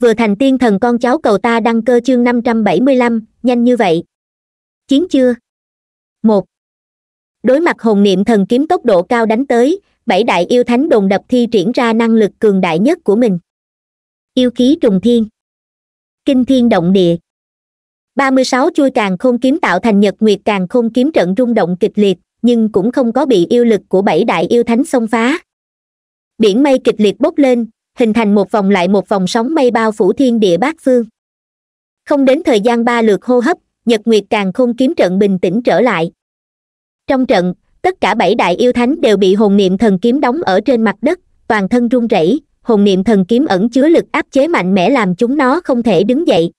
vừa thành tiên thần con cháu cầu ta đăng cơ chương năm trăm bảy mươi lăm nhanh như vậy chiến chưa một đối mặt hồn niệm thần kiếm tốc độ cao đánh tới bảy đại yêu thánh đồn đập thi triển ra năng lực cường đại nhất của mình yêu khí trùng thiên kinh thiên động địa ba mươi sáu chui càng không kiếm tạo thành nhật nguyệt càng không kiếm trận rung động kịch liệt nhưng cũng không có bị yêu lực của bảy đại yêu thánh xông phá biển mây kịch liệt bốc lên hình thành một vòng lại một vòng sóng mây bao phủ thiên địa bát phương không đến thời gian ba lượt hô hấp nhật nguyệt càng không kiếm trận bình tĩnh trở lại trong trận tất cả bảy đại yêu thánh đều bị hồn niệm thần kiếm đóng ở trên mặt đất toàn thân run rẩy hồn niệm thần kiếm ẩn chứa lực áp chế mạnh mẽ làm chúng nó không thể đứng dậy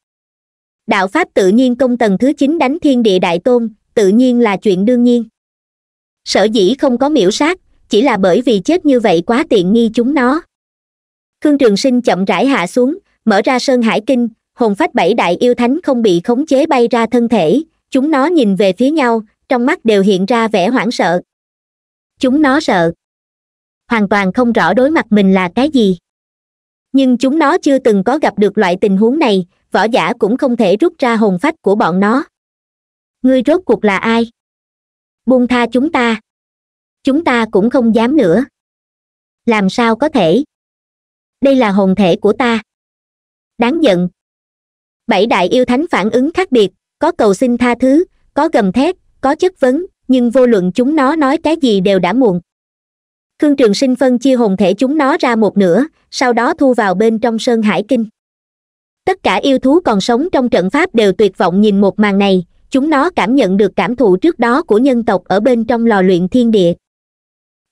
đạo pháp tự nhiên công tầng thứ chín đánh thiên địa đại tôn tự nhiên là chuyện đương nhiên sở dĩ không có miểu sát chỉ là bởi vì chết như vậy quá tiện nghi chúng nó khương trường sinh chậm rãi hạ xuống mở ra sơn hải kinh hồn phách bảy đại yêu thánh không bị khống chế bay ra thân thể chúng nó nhìn về phía nhau trong mắt đều hiện ra vẻ hoảng sợ chúng nó sợ hoàn toàn không rõ đối mặt mình là cái gì nhưng chúng nó chưa từng có gặp được loại tình huống này võ giả cũng không thể rút ra hồn phách của bọn nó ngươi rốt cuộc là ai buông tha chúng ta chúng ta cũng không dám nữa làm sao có thể đây là hồn thể của ta đáng giận bảy đại yêu thánh phản ứng khác biệt có cầu xin tha thứ có gầm thét có chất vấn nhưng vô luận chúng nó nói cái gì đều đã muộn khương trường sinh phân chia hồn thể chúng nó ra một nửa sau đó thu vào bên trong sơn hải kinh tất cả yêu thú còn sống trong trận pháp đều tuyệt vọng nhìn một màn này chúng nó cảm nhận được cảm thụ trước đó của nhân tộc ở bên trong lò luyện thiên địa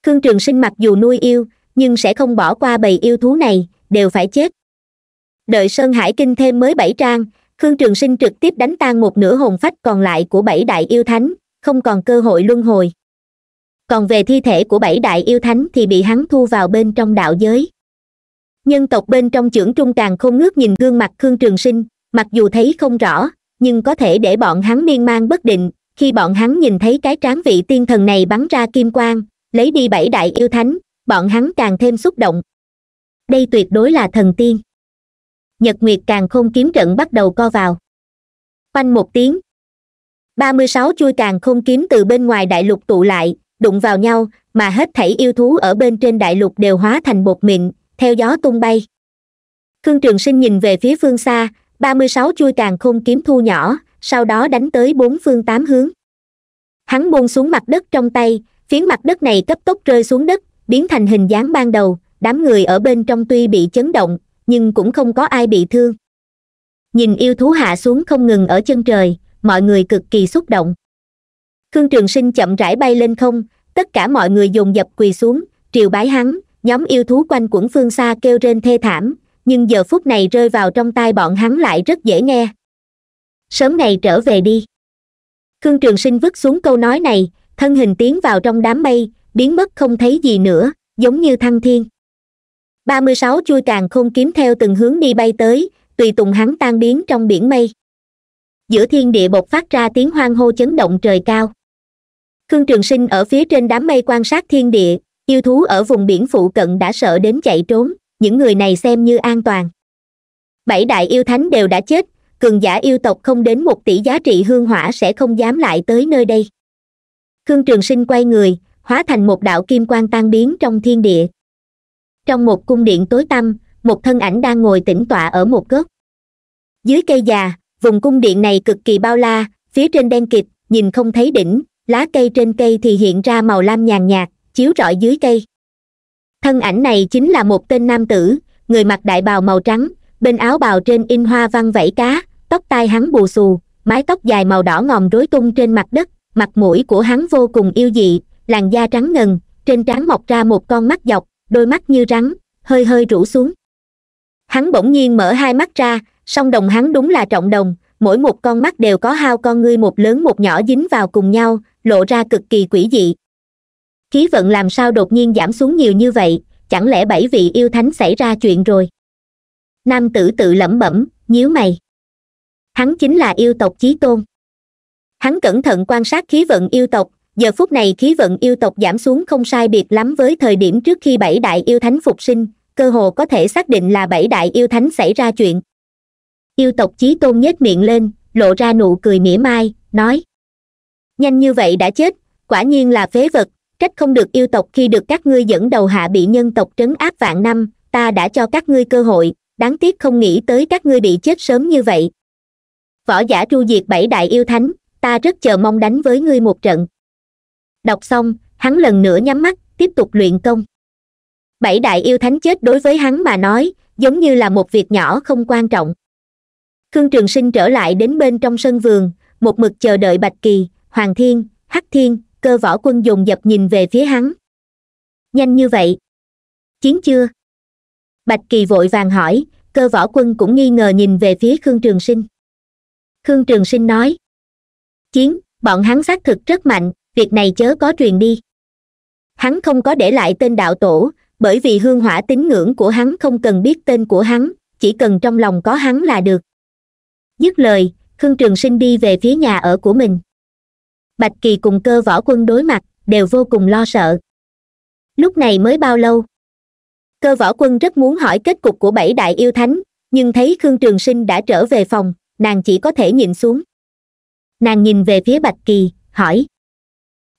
khương trường sinh mặc dù nuôi yêu nhưng sẽ không bỏ qua bầy yêu thú này đều phải chết đợi sơn hải kinh thêm mới bảy trang khương trường sinh trực tiếp đánh tan một nửa hồn phách còn lại của bảy đại yêu thánh không còn cơ hội luân hồi còn về thi thể của bảy đại yêu thánh thì bị hắn thu vào bên trong đạo giới nhân tộc bên trong trưởng trung càng không ngước nhìn gương mặt khương trường sinh mặc dù thấy không rõ nhưng có thể để bọn hắn miên man bất định khi bọn hắn nhìn thấy cái tráng vị tiên thần này bắn ra kim quang lấy đi bảy đại yêu thánh bọn hắn càng thêm xúc động đây tuyệt đối là thần tiên nhật nguyệt càng không kiếm trận bắt đầu co vào quanh một tiếng ba mươi sáu chui càng không kiếm từ bên ngoài đại lục tụ lại đụng vào nhau mà hết thảy yêu thú ở bên trên đại lục đều hóa thành bột mịn theo gió tung bay khương trường sinh nhìn về phía phương xa ba mươi sáu chui càng không kiếm thu nhỏ sau đó đánh tới bốn phương tám hướng hắn buông xuống mặt đất trong tay phiến mặt đất này cấp tốc rơi xuống đất biến thành hình dáng ban đầu đám người ở bên trong tuy bị chấn động nhưng cũng không có ai bị thương nhìn yêu thú hạ xuống không ngừng ở chân trời mọi người cực kỳ xúc động khương trường sinh chậm rãi bay lên không tất cả mọi người dồn dập quỳ xuống triều bái hắn nhóm yêu thú quanh quẩn phương xa kêu rên thê thảm nhưng giờ phút này rơi vào trong tai bọn hắn lại rất dễ nghe sớm ngày trở về đi khương trường sinh vứt xuống câu nói này thân hình tiến vào trong đám mây biến mất không thấy gì nữa giống như thăng thiên ba mươi sáu chui càng không kiếm theo từng hướng đi bay tới tùy tùng hắn tan biến trong biển mây giữa thiên địa bột phát ra tiếng hoang hô chấn động trời cao khương trường sinh ở phía trên đám mây quan sát thiên địa yêu thú ở vùng biển phụ cận đã sợ đến chạy trốn những người này xem như an toàn bảy đại yêu thánh đều đã chết cường giả yêu tộc không đến một tỷ giá trị hương hỏa sẽ không dám lại tới nơi đây khương trường sinh quay người hóa thành một đạo kim quang tan biến trong thiên địa trong một cung điện tối tăm một thân ảnh đang ngồi tĩnh tọa ở một góc dưới cây già vùng cung điện này cực kỳ bao la phía trên đen kịt nhìn không thấy đỉnh lá cây trên cây thì hiện ra màu lam nhàn nhạt chiếu rọi dưới cây thân ảnh này chính là một tên nam tử người mặc đại bào màu trắng bên áo bào trên in hoa văn vẫy cá tóc tai hắn bù xù mái tóc dài màu đỏ ngòm rối tung trên mặt đất mặt mũi của hắn vô cùng yêu dị làn da trắng ngần trên trán mọc ra một con mắt dọc đôi mắt như rắn hơi hơi rũ xuống hắn bỗng nhiên mở hai mắt ra song đồng hắn đúng là trọng đồng mỗi một con mắt đều có hao con ngươi một lớn một nhỏ dính vào cùng nhau lộ ra cực kỳ quỷ dị khí vận làm sao đột nhiên giảm xuống nhiều như vậy chẳng lẽ bảy vị yêu thánh xảy ra chuyện rồi nam tử tự lẩm bẩm nhíu mày hắn chính là yêu tộc chí tôn hắn cẩn thận quan sát khí vận yêu tộc giờ phút này khí vận yêu tộc giảm xuống không sai biệt lắm với thời điểm trước khi bảy đại yêu thánh phục sinh cơ hồ có thể xác định là bảy đại yêu thánh xảy ra chuyện yêu tộc chí tôn nhếch miệng lên lộ ra nụ cười mỉa mai nói nhanh như vậy đã chết quả nhiên là phế vật trách không được yêu tộc khi được các ngươi dẫn đầu hạ bị nhân tộc trấn áp vạn năm ta đã cho các ngươi cơ hội đáng tiếc không nghĩ tới các ngươi bị chết sớm như vậy võ giả tru diệt bảy đại yêu thánh ta rất chờ mong đánh với ngươi một trận đọc xong hắn lần nữa nhắm mắt tiếp tục luyện công bảy đại yêu thánh chết đối với hắn mà nói giống như là một việc nhỏ không quan trọng khương trường sinh trở lại đến bên trong sân vườn một mực chờ đợi bạch kỳ hoàng thiên hắc thiên cơ võ quân dùng dập nhìn về phía hắn nhanh như vậy chiến chưa bạch kỳ vội vàng hỏi cơ võ quân cũng nghi ngờ nhìn về phía khương trường sinh khương trường sinh nói chiến bọn hắn xác thực rất mạnh việc này chớ có truyền đi hắn không có để lại tên đạo tổ bởi vì hương hỏa tín ngưỡng của hắn không cần biết tên của hắn chỉ cần trong lòng có hắn là được dứt lời khương trường sinh đi về phía nhà ở của mình bạch kỳ cùng cơ võ quân đối mặt đều vô cùng lo sợ lúc này mới bao lâu cơ võ quân rất muốn hỏi kết cục của bảy đại yêu thánh nhưng thấy khương trường sinh đã trở về phòng nàng chỉ có thể nhìn xuống nàng nhìn về phía bạch kỳ hỏi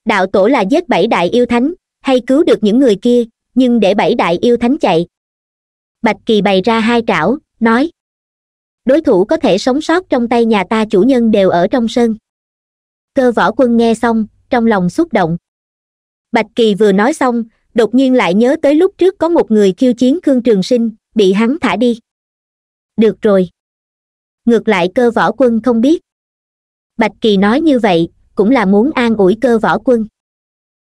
đạo tổ là giết bảy đại yêu thánh hay cứu được những người kia nhưng để bảy đại yêu thánh chạy bạch kỳ bày ra hai trảo nói đối thủ có thể sống sót trong tay nhà ta chủ nhân đều ở trong sân cơ võ quân nghe xong trong lòng xúc động bạch kỳ vừa nói xong đột nhiên lại nhớ tới lúc trước có một người khiêu chiến khương trường sinh bị hắn thả đi được rồi ngược lại cơ võ quân không biết bạch kỳ nói như vậy cũng là muốn an ủi cơ võ quân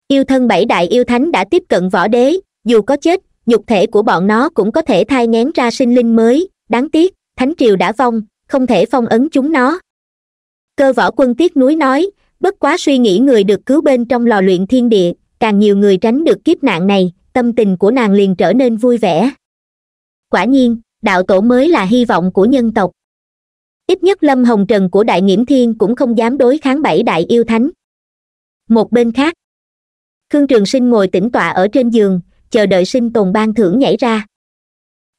yêu thân bảy đại yêu thánh đã tiếp cận võ đế dù có chết nhục thể của bọn nó cũng có thể thai ngén ra sinh linh mới đáng tiếc thánh triều đã vong không thể phong ấn chúng nó cơ võ quân tiếc núi nói bất quá suy nghĩ người được cứu bên trong lò luyện thiên địa càng nhiều người tránh được kiếp nạn này tâm tình của nàng liền trở nên vui vẻ quả nhiên đạo tổ mới là hy vọng của nhân tộc ít nhất lâm hồng trần của đại nghiễm thiên cũng không dám đối kháng bảy đại yêu thánh một bên khác khương trường sinh ngồi tĩnh tọa ở trên giường chờ đợi sinh tồn ban thưởng nhảy ra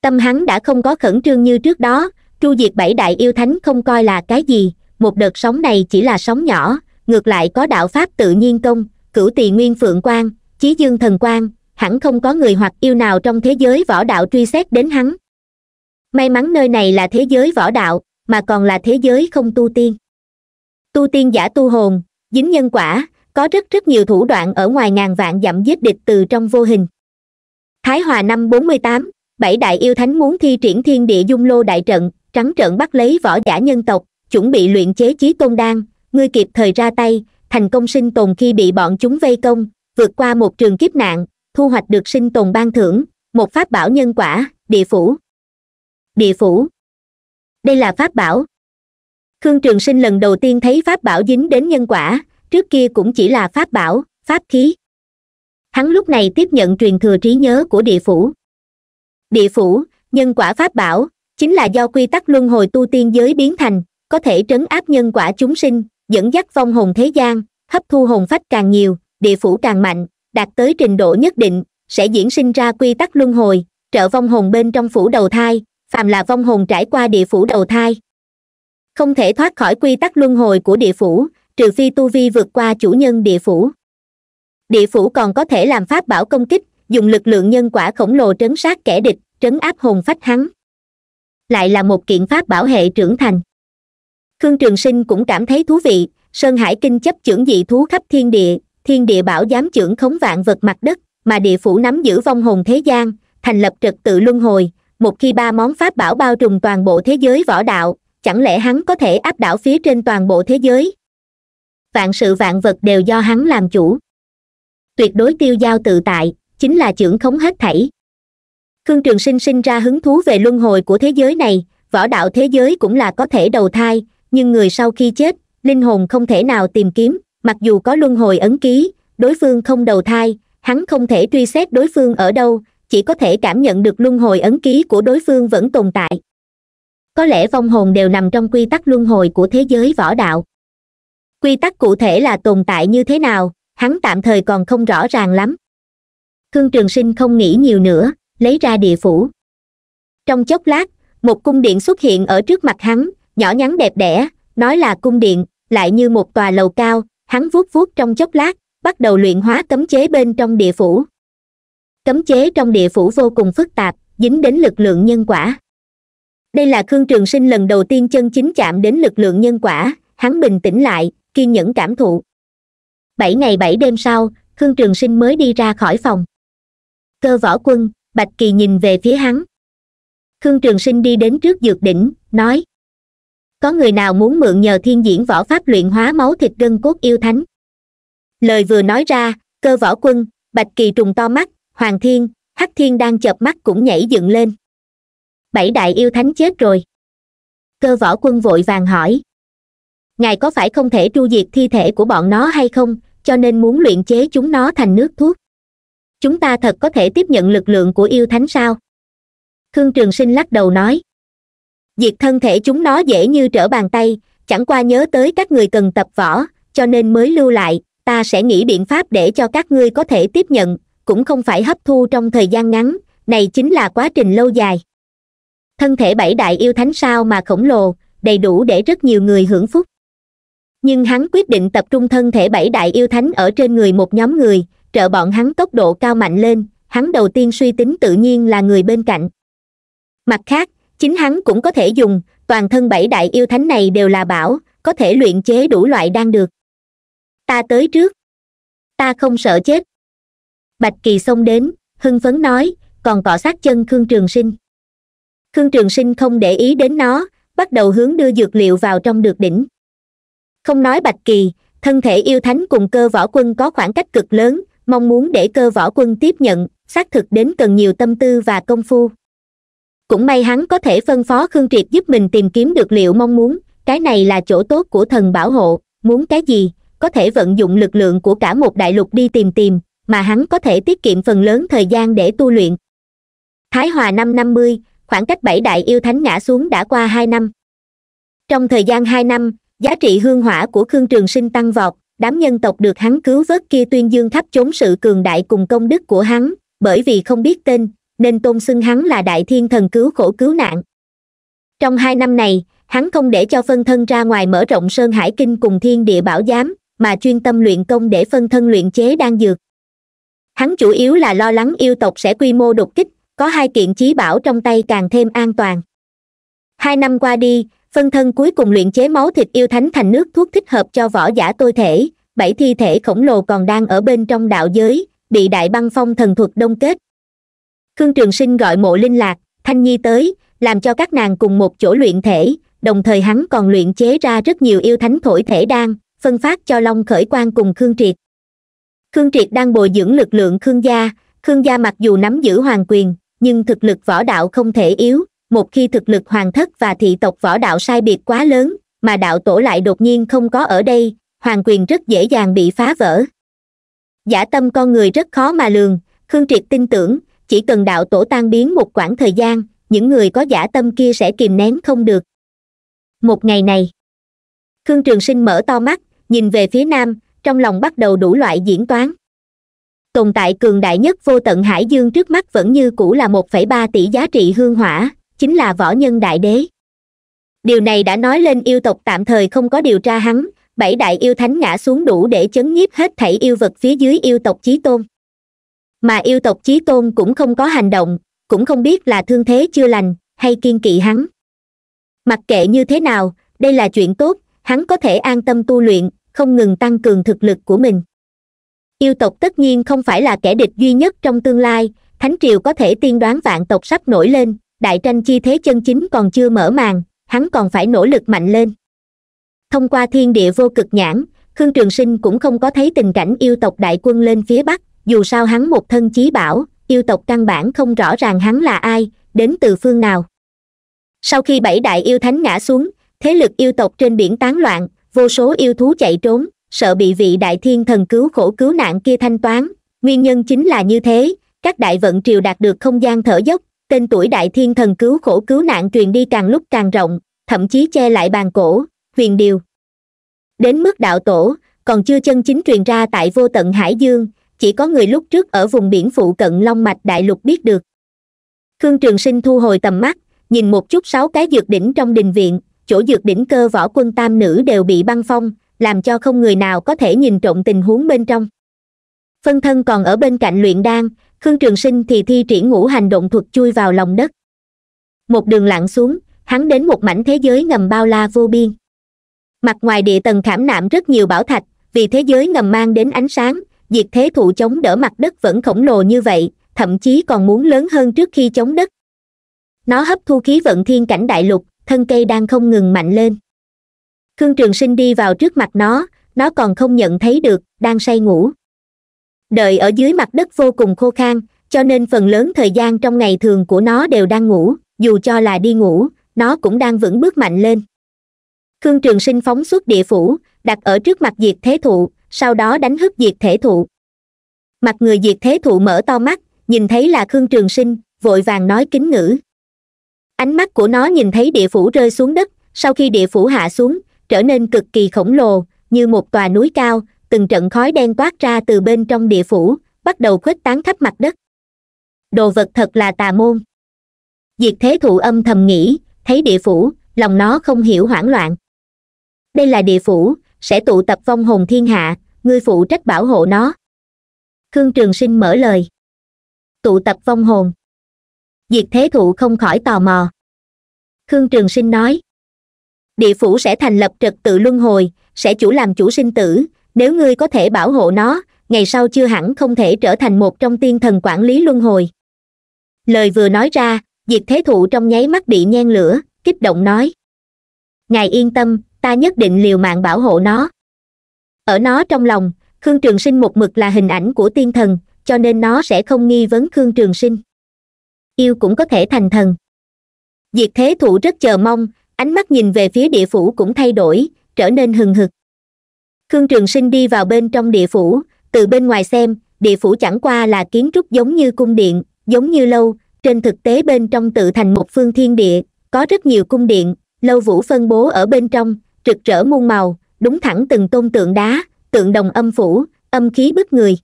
tâm hắn đã không có khẩn trương như trước đó tru diệt bảy đại yêu thánh không coi là cái gì một đợt sóng này chỉ là sóng nhỏ ngược lại có đạo pháp tự nhiên công cửu tỳ nguyên phượng quan, chí dương thần quan, hẳn không có người hoặc yêu nào trong thế giới võ đạo truy xét đến hắn may mắn nơi này là thế giới võ đạo mà còn là thế giới không tu tiên tu tiên giả tu hồn dính nhân quả có rất rất nhiều thủ đoạn ở ngoài ngàn vạn dặm giết địch từ trong vô hình thái hòa năm bốn mươi tám bảy đại yêu thánh muốn thi triển thiên địa dung lô đại trận trắng trận bắt lấy võ giả nhân tộc chuẩn bị luyện chế chí tôn đan ngươi kịp thời ra tay thành công sinh tồn khi bị bọn chúng vây công vượt qua một trường kiếp nạn thu hoạch được sinh tồn ban thưởng một pháp bảo nhân quả địa phủ địa phủ đây là pháp bảo khương trường sinh lần đầu tiên thấy pháp bảo dính đến nhân quả trước kia cũng chỉ là pháp bảo pháp khí hắn lúc này tiếp nhận truyền thừa trí nhớ của địa phủ địa phủ nhân quả pháp bảo chính là do quy tắc luân hồi tu tiên giới biến thành có thể trấn áp nhân quả chúng sinh dẫn dắt phong hồn thế gian hấp thu hồn phách càng nhiều địa phủ càng mạnh đạt tới trình độ nhất định sẽ diễn sinh ra quy tắc luân hồi trợ vong hồn bên trong phủ đầu thai phàm là vong hồn trải qua địa phủ đầu thai không thể thoát khỏi quy tắc luân hồi của địa phủ trừ phi tu vi vượt qua chủ nhân địa phủ địa phủ còn có thể làm pháp bảo công kích dùng lực lượng nhân quả khổng lồ trấn sát kẻ địch trấn áp hồn phách hắn lại là một kiện pháp bảo hệ trưởng thành khương trường sinh cũng cảm thấy thú vị sơn hải kinh chấp chưởng dị thú khắp thiên địa thiên địa bảo giám trưởng khống vạn vật mặt đất mà địa phủ nắm giữ vong hồn thế gian thành lập trật tự luân hồi một khi ba món pháp bảo bao trùm toàn bộ thế giới võ đạo chẳng lẽ hắn có thể áp đảo phía trên toàn bộ thế giới vạn sự vạn vật đều do hắn làm chủ tuyệt đối tiêu giao tự tại chính là trưởng khống hết thảy khương trường sinh sinh ra hứng thú về luân hồi của thế giới này võ đạo thế giới cũng là có thể đầu thai nhưng người sau khi chết linh hồn không thể nào tìm kiếm mặc dù có luân hồi ấn ký đối phương không đầu thai hắn không thể truy xét đối phương ở đâu chỉ có thể cảm nhận được luân hồi ấn ký của đối phương vẫn tồn tại có lẽ vong hồn đều nằm trong quy tắc luân hồi của thế giới võ đạo quy tắc cụ thể là tồn tại như thế nào hắn tạm thời còn không rõ ràng lắm khương trường sinh không nghĩ nhiều nữa lấy ra địa phủ trong chốc lát một cung điện xuất hiện ở trước mặt hắn nhỏ nhắn đẹp đẽ nói là cung điện lại như một tòa lầu cao hắn vuốt vuốt trong chốc lát bắt đầu luyện hóa cấm chế bên trong địa phủ cấm chế trong địa phủ vô cùng phức tạp dính đến lực lượng nhân quả đây là khương trường sinh lần đầu tiên chân chính chạm đến lực lượng nhân quả hắn bình tĩnh lại kiên nhẫn cảm thụ bảy ngày bảy đêm sau khương trường sinh mới đi ra khỏi phòng cơ võ quân bạch kỳ nhìn về phía hắn khương trường sinh đi đến trước dược đỉnh nói có người nào muốn mượn nhờ thiên diễn võ pháp luyện hóa máu thịt gân cốt yêu thánh lời vừa nói ra cơ võ quân bạch kỳ trùng to mắt hoàng thiên hắc thiên đang chợp mắt cũng nhảy dựng lên bảy đại yêu thánh chết rồi cơ võ quân vội vàng hỏi ngài có phải không thể tru diệt thi thể của bọn nó hay không cho nên muốn luyện chế chúng nó thành nước thuốc chúng ta thật có thể tiếp nhận lực lượng của yêu thánh sao khương trường sinh lắc đầu nói diệt thân thể chúng nó dễ như trở bàn tay chẳng qua nhớ tới các người cần tập võ cho nên mới lưu lại ta sẽ nghĩ biện pháp để cho các ngươi có thể tiếp nhận cũng không phải hấp thu trong thời gian ngắn này chính là quá trình lâu dài thân thể bảy đại yêu thánh sao mà khổng lồ đầy đủ để rất nhiều người hưởng phúc nhưng hắn quyết định tập trung thân thể bảy đại yêu thánh ở trên người một nhóm người trợ bọn hắn tốc độ cao mạnh lên hắn đầu tiên suy tính tự nhiên là người bên cạnh mặt khác chính hắn cũng có thể dùng toàn thân bảy đại yêu thánh này đều là bảo có thể luyện chế đủ loại đang được ta tới trước ta không sợ chết bạch kỳ xông đến hưng phấn nói còn cọ sát chân khương trường sinh khương trường sinh không để ý đến nó bắt đầu hướng đưa dược liệu vào trong được đỉnh không nói bạch kỳ thân thể yêu thánh cùng cơ võ quân có khoảng cách cực lớn mong muốn để cơ võ quân tiếp nhận xác thực đến cần nhiều tâm tư và công phu cũng may hắn có thể phân phó khương triệt giúp mình tìm kiếm được liệu mong muốn cái này là chỗ tốt của thần bảo hộ muốn cái gì có thể vận dụng lực lượng của cả một đại lục đi tìm tìm mà hắn có thể tiết kiệm phần lớn thời gian để tu luyện thái hòa năm năm mươi khoảng cách bảy đại yêu thánh ngã xuống đã qua hai năm trong thời gian hai năm giá trị hương hỏa của khương trường sinh tăng vọt đám nhân tộc được hắn cứu vớt kia tuyên dương khắp chốn sự cường đại cùng công đức của hắn bởi vì không biết tên nên tôn xưng hắn là đại thiên thần cứu khổ cứu nạn trong hai năm này hắn không để cho phân thân ra ngoài mở rộng sơn hải kinh cùng thiên địa bảo giám mà chuyên tâm luyện công để phân thân luyện chế đan dược hắn chủ yếu là lo lắng yêu tộc sẽ quy mô đột kích có hai kiện chí bảo trong tay càng thêm an toàn hai năm qua đi phân thân cuối cùng luyện chế máu thịt yêu thánh thành nước thuốc thích hợp cho võ giả tôi thể bảy thi thể khổng lồ còn đang ở bên trong đạo giới bị đại băng phong thần thuật đông kết khương trường sinh gọi mộ linh lạc thanh nhi tới làm cho các nàng cùng một chỗ luyện thể đồng thời hắn còn luyện chế ra rất nhiều yêu thánh thổi thể đan phân phát cho long khởi quan cùng khương triệt khương triệt đang bồi dưỡng lực lượng khương gia khương gia mặc dù nắm giữ hoàng quyền nhưng thực lực võ đạo không thể yếu một khi thực lực hoàng thất và thị tộc võ đạo sai biệt quá lớn mà đạo tổ lại đột nhiên không có ở đây hoàng quyền rất dễ dàng bị phá vỡ giả tâm con người rất khó mà lường khương triệt tin tưởng chỉ cần đạo tổ tan biến một quãng thời gian những người có giả tâm kia sẽ kìm nén không được một ngày này khương trường sinh mở to mắt nhìn về phía nam trong lòng bắt đầu đủ loại diễn toán tồn tại cường đại nhất vô tận hải dương trước mắt vẫn như cũ là một phẩy ba tỷ giá trị hương hỏa chính là võ nhân đại đế điều này đã nói lên yêu tộc tạm thời không có điều tra hắn bảy đại yêu thánh ngã xuống đủ để chấn nhiếp hết thảy yêu vật phía dưới yêu tộc chí tôn mà yêu tộc chí tôn cũng không có hành động cũng không biết là thương thế chưa lành hay kiên kỵ hắn mặc kệ như thế nào đây là chuyện tốt hắn có thể an tâm tu luyện không ngừng tăng cường thực lực của mình yêu tộc tất nhiên không phải là kẻ địch duy nhất trong tương lai thánh triều có thể tiên đoán vạn tộc sắp nổi lên đại tranh chi thế chân chính còn chưa mở màn hắn còn phải nỗ lực mạnh lên thông qua thiên địa vô cực nhãn khương trường sinh cũng không có thấy tình cảnh yêu tộc đại quân lên phía bắc dù sao hắn một thân chí bảo yêu tộc căn bản không rõ ràng hắn là ai đến từ phương nào sau khi bảy đại yêu thánh ngã xuống thế lực yêu tộc trên biển tán loạn vô số yêu thú chạy trốn sợ bị vị đại thiên thần cứu khổ cứu nạn kia thanh toán nguyên nhân chính là như thế các đại vận triều đạt được không gian thở dốc tên tuổi đại thiên thần cứu khổ cứu nạn truyền đi càng lúc càng rộng thậm chí che lại bàn cổ huyền điều đến mức đạo tổ còn chưa chân chính truyền ra tại vô tận hải dương chỉ có người lúc trước ở vùng biển phụ cận long mạch đại lục biết được khương trường sinh thu hồi tầm mắt nhìn một chút sáu cái dược đỉnh trong đình viện chỗ dược đỉnh cơ võ quân tam nữ đều bị băng phong làm cho không người nào có thể nhìn trộn tình huống bên trong phân thân còn ở bên cạnh luyện đan khương trường sinh thì thi triển ngũ hành động thuật chui vào lòng đất một đường lặng xuống hắn đến một mảnh thế giới ngầm bao la vô biên mặt ngoài địa tầng khảm nạm rất nhiều bảo thạch vì thế giới ngầm mang đến ánh sáng diệt thế thụ chống đỡ mặt đất vẫn khổng lồ như vậy thậm chí còn muốn lớn hơn trước khi chống đất nó hấp thu khí vận thiên cảnh đại lục thân cây đang không ngừng mạnh lên khương trường sinh đi vào trước mặt nó nó còn không nhận thấy được đang say ngủ đợi ở dưới mặt đất vô cùng khô khan cho nên phần lớn thời gian trong ngày thường của nó đều đang ngủ dù cho là đi ngủ nó cũng đang vững bước mạnh lên khương trường sinh phóng xuất địa phủ đặt ở trước mặt diệt thế thụ sau đó đánh hứt diệt thể thụ mặt người diệt thế thụ mở to mắt nhìn thấy là khương trường sinh vội vàng nói kính ngữ ánh mắt của nó nhìn thấy địa phủ rơi xuống đất sau khi địa phủ hạ xuống trở nên cực kỳ khổng lồ như một tòa núi cao từng trận khói đen toát ra từ bên trong địa phủ bắt đầu khuếch tán khắp mặt đất đồ vật thật là tà môn diệt thế thụ âm thầm nghĩ thấy địa phủ lòng nó không hiểu hoảng loạn đây là địa phủ sẽ tụ tập vong hồn thiên hạ ngươi phụ trách bảo hộ nó khương trường sinh mở lời tụ tập vong hồn diệt thế thụ không khỏi tò mò khương trường sinh nói địa phủ sẽ thành lập trật tự luân hồi sẽ chủ làm chủ sinh tử nếu ngươi có thể bảo hộ nó ngày sau chưa hẳn không thể trở thành một trong tiên thần quản lý luân hồi lời vừa nói ra diệt thế thụ trong nháy mắt bị nhen lửa kích động nói ngài yên tâm ta nhất định liều mạng bảo hộ nó ở nó trong lòng khương trường sinh một mực là hình ảnh của tiên thần cho nên nó sẽ không nghi vấn khương trường sinh yêu cũng có thể thành thần diệt thế thủ rất chờ mong ánh mắt nhìn về phía địa phủ cũng thay đổi trở nên hừng hực khương trường sinh đi vào bên trong địa phủ từ bên ngoài xem địa phủ chẳng qua là kiến trúc giống như cung điện giống như lâu trên thực tế bên trong tự thành một phương thiên địa có rất nhiều cung điện lâu vũ phân bố ở bên trong rực rỡ muôn màu đúng thẳng từng tôn tượng đá tượng đồng âm phủ âm khí bức người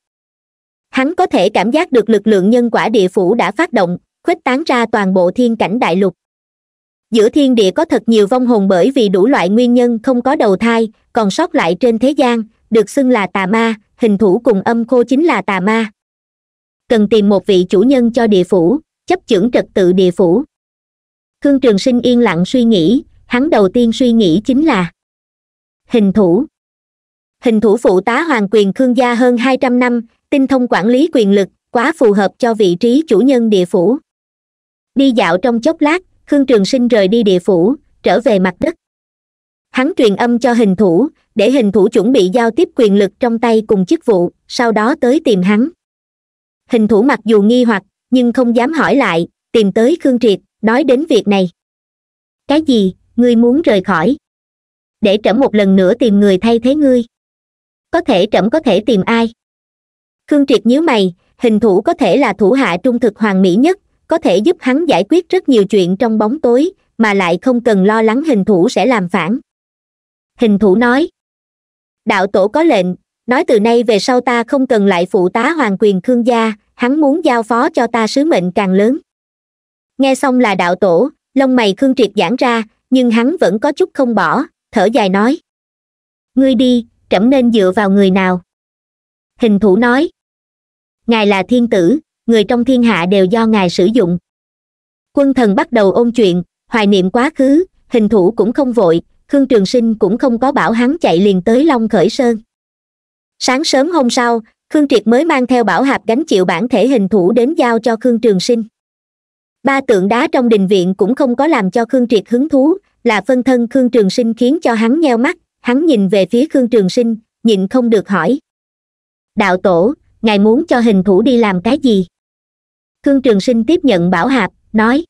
hắn có thể cảm giác được lực lượng nhân quả địa phủ đã phát động khuếch tán ra toàn bộ thiên cảnh đại lục giữa thiên địa có thật nhiều vong hồn bởi vì đủ loại nguyên nhân không có đầu thai còn sót lại trên thế gian được xưng là tà ma hình thủ cùng âm khô chính là tà ma cần tìm một vị chủ nhân cho địa phủ chấp chưởng trật tự địa phủ khương trường sinh yên lặng suy nghĩ hắn đầu tiên suy nghĩ chính là hình thủ hình thủ phụ tá hoàng quyền khương gia hơn hai trăm năm tinh thông quản lý quyền lực quá phù hợp cho vị trí chủ nhân địa phủ đi dạo trong chốc lát khương trường sinh rời đi địa phủ trở về mặt đất hắn truyền âm cho hình thủ để hình thủ chuẩn bị giao tiếp quyền lực trong tay cùng chức vụ sau đó tới tìm hắn hình thủ mặc dù nghi hoặc nhưng không dám hỏi lại tìm tới khương triệt nói đến việc này cái gì ngươi muốn rời khỏi để trẫm một lần nữa tìm người thay thế ngươi có thể trẫm có thể tìm ai khương triệt nhíu mày hình thủ có thể là thủ hạ trung thực hoàn mỹ nhất có thể giúp hắn giải quyết rất nhiều chuyện trong bóng tối mà lại không cần lo lắng hình thủ sẽ làm phản hình thủ nói đạo tổ có lệnh nói từ nay về sau ta không cần lại phụ tá hoàng quyền khương gia hắn muốn giao phó cho ta sứ mệnh càng lớn nghe xong là đạo tổ lông mày khương triệt giãn ra nhưng hắn vẫn có chút không bỏ thở dài nói ngươi đi trẫm nên dựa vào người nào hình thủ nói ngài là thiên tử người trong thiên hạ đều do ngài sử dụng quân thần bắt đầu ôn chuyện hoài niệm quá khứ hình thủ cũng không vội khương trường sinh cũng không có bảo hắn chạy liền tới long khởi sơn sáng sớm hôm sau khương triệt mới mang theo bảo hạp gánh chịu bản thể hình thủ đến giao cho khương trường sinh ba tượng đá trong đình viện cũng không có làm cho khương triệt hứng thú là phân thân khương trường sinh khiến cho hắn nheo mắt hắn nhìn về phía khương trường sinh nhìn không được hỏi đạo tổ ngài muốn cho hình thủ đi làm cái gì khương trường sinh tiếp nhận bảo hạp nói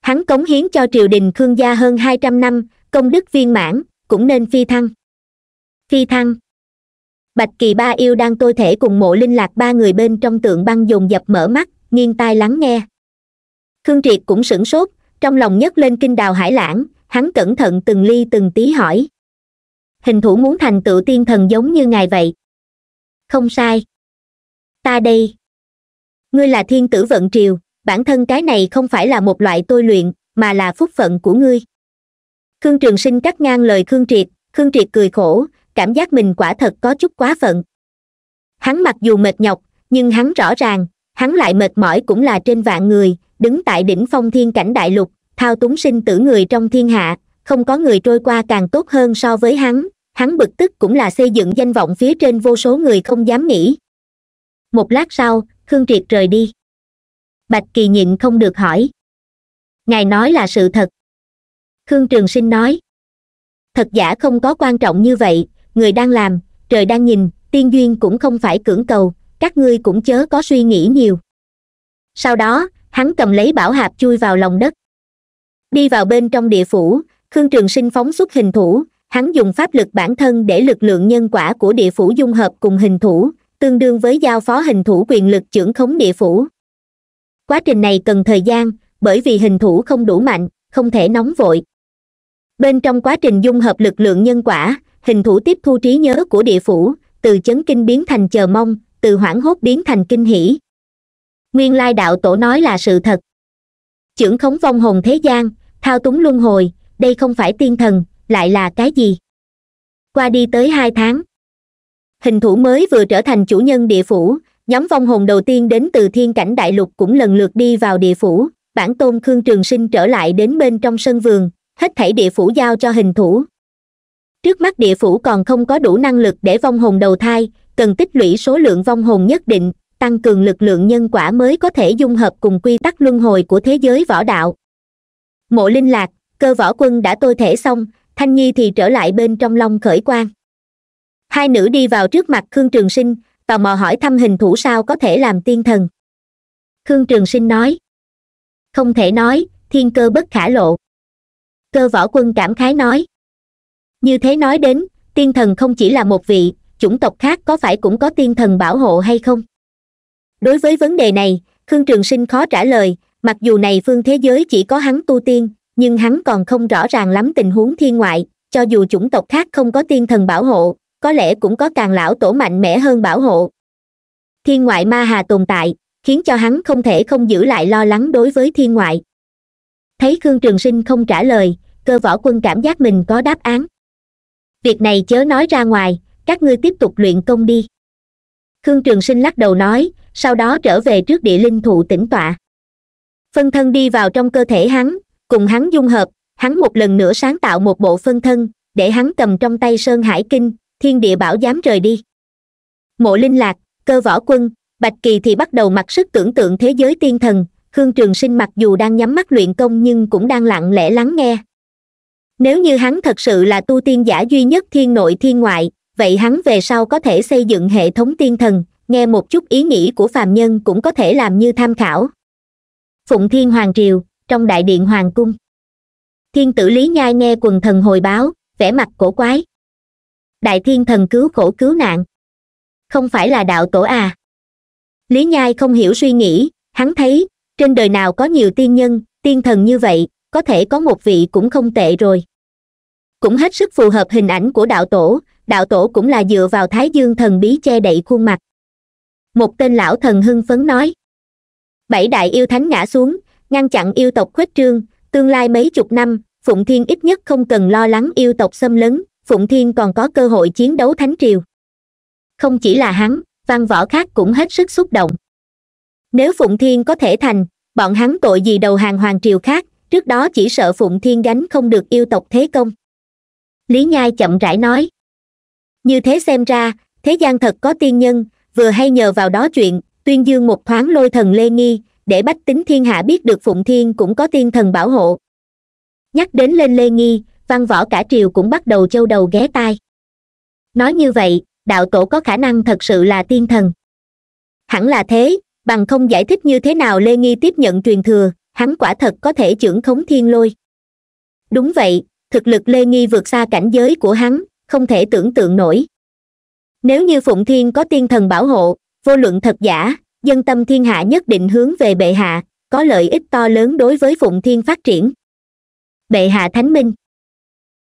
hắn cống hiến cho triều đình khương gia hơn hai trăm năm công đức viên mãn cũng nên phi thăng phi thăng bạch kỳ ba yêu đang tôi thể cùng mộ linh lạc ba người bên trong tượng băng dồn dập mở mắt nghiêng tai lắng nghe khương triệt cũng sửng sốt trong lòng nhấc lên kinh đào hải lãng hắn cẩn thận từng ly từng tí hỏi hình thủ muốn thành tựu tiên thần giống như ngài vậy không sai ta đây ngươi là thiên tử vận triều bản thân cái này không phải là một loại tôi luyện mà là phúc phận của ngươi khương trường sinh cắt ngang lời khương triệt khương triệt cười khổ cảm giác mình quả thật có chút quá phận hắn mặc dù mệt nhọc nhưng hắn rõ ràng hắn lại mệt mỏi cũng là trên vạn người đứng tại đỉnh phong thiên cảnh đại lục thao túng sinh tử người trong thiên hạ không có người trôi qua càng tốt hơn so với hắn hắn bực tức cũng là xây dựng danh vọng phía trên vô số người không dám nghĩ một lát sau khương triệt rời đi bạch kỳ nhịn không được hỏi ngài nói là sự thật khương trường sinh nói thật giả không có quan trọng như vậy người đang làm trời đang nhìn tiên duyên cũng không phải cưỡng cầu các ngươi cũng chớ có suy nghĩ nhiều sau đó hắn cầm lấy bảo hạp chui vào lòng đất đi vào bên trong địa phủ khương trường sinh phóng xuất hình thủ hắn dùng pháp lực bản thân để lực lượng nhân quả của địa phủ dung hợp cùng hình thủ tương đương với giao phó hình thủ quyền lực trưởng khống địa phủ quá trình này cần thời gian bởi vì hình thủ không đủ mạnh không thể nóng vội bên trong quá trình dung hợp lực lượng nhân quả hình thủ tiếp thu trí nhớ của địa phủ từ chấn kinh biến thành chờ mong từ hoảng hốt biến thành kinh hỷ nguyên lai đạo tổ nói là sự thật trưởng khống vong hồn thế gian thao túng luân hồi đây không phải tiên thần lại là cái gì qua đi tới hai tháng hình thủ mới vừa trở thành chủ nhân địa phủ nhóm vong hồn đầu tiên đến từ thiên cảnh đại lục cũng lần lượt đi vào địa phủ bản tôn khương trường sinh trở lại đến bên trong sân vườn hết thảy địa phủ giao cho hình thủ trước mắt địa phủ còn không có đủ năng lực để vong hồn đầu thai cần tích lũy số lượng vong hồn nhất định tăng cường lực lượng nhân quả mới có thể dung hợp cùng quy tắc luân hồi của thế giới võ đạo mộ linh lạc cơ võ quân đã tôi thể xong thanh nhi thì trở lại bên trong long khởi quan hai nữ đi vào trước mặt khương trường sinh tò mò hỏi thăm hình thủ sao có thể làm tiên thần khương trường sinh nói không thể nói thiên cơ bất khả lộ cơ võ quân cảm khái nói như thế nói đến tiên thần không chỉ là một vị chủng tộc khác có phải cũng có tiên thần bảo hộ hay không đối với vấn đề này khương trường sinh khó trả lời mặc dù này phương thế giới chỉ có hắn tu tiên nhưng hắn còn không rõ ràng lắm tình huống thiên ngoại cho dù chủng tộc khác không có tiên thần bảo hộ có lẽ cũng có càng lão tổ mạnh mẽ hơn bảo hộ thiên ngoại ma hà tồn tại khiến cho hắn không thể không giữ lại lo lắng đối với thiên ngoại thấy khương trường sinh không trả lời cơ võ quân cảm giác mình có đáp án việc này chớ nói ra ngoài các ngươi tiếp tục luyện công đi khương trường sinh lắc đầu nói sau đó trở về trước địa linh thụ tĩnh tọa phân thân đi vào trong cơ thể hắn cùng hắn dung hợp hắn một lần nữa sáng tạo một bộ phân thân để hắn cầm trong tay sơn hải kinh thiên địa bảo dám rời đi mộ linh lạc cơ võ quân bạch kỳ thì bắt đầu mặc sức tưởng tượng thế giới tiên thần khương trường sinh mặc dù đang nhắm mắt luyện công nhưng cũng đang lặng lẽ lắng nghe nếu như hắn thật sự là tu tiên giả duy nhất thiên nội thiên ngoại vậy hắn về sau có thể xây dựng hệ thống tiên thần nghe một chút ý nghĩ của phàm nhân cũng có thể làm như tham khảo phụng thiên hoàng triều trong đại điện hoàng cung thiên tử lý nhai nghe quần thần hồi báo vẻ mặt cổ quái đại thiên thần cứu khổ cứu nạn không phải là đạo tổ à lý nhai không hiểu suy nghĩ hắn thấy trên đời nào có nhiều tiên nhân tiên thần như vậy có thể có một vị cũng không tệ rồi cũng hết sức phù hợp hình ảnh của đạo tổ đạo tổ cũng là dựa vào thái dương thần bí che đậy khuôn mặt một tên lão thần hưng phấn nói bảy đại yêu thánh ngã xuống ngăn chặn yêu tộc khuếch trương tương lai mấy chục năm phụng thiên ít nhất không cần lo lắng yêu tộc xâm lấn phụng thiên còn có cơ hội chiến đấu thánh triều không chỉ là hắn văn võ khác cũng hết sức xúc động nếu phụng thiên có thể thành bọn hắn tội gì đầu hàng hoàng triều khác trước đó chỉ sợ phụng thiên gánh không được yêu tộc thế công lý nhai chậm rãi nói như thế xem ra thế gian thật có tiên nhân vừa hay nhờ vào đó chuyện tuyên dương một thoáng lôi thần lê nghi để bách tính thiên hạ biết được phụng thiên cũng có tiên thần bảo hộ nhắc đến lên lê nghi văn võ cả triều cũng bắt đầu châu đầu ghé tai nói như vậy đạo tổ có khả năng thật sự là tiên thần hẳn là thế bằng không giải thích như thế nào lê nghi tiếp nhận truyền thừa hắn quả thật có thể trưởng khống thiên lôi đúng vậy thực lực lê nghi vượt xa cảnh giới của hắn không thể tưởng tượng nổi nếu như phụng thiên có tiên thần bảo hộ vô luận thật giả dân tâm thiên hạ nhất định hướng về bệ hạ có lợi ích to lớn đối với phụng thiên phát triển bệ hạ thánh minh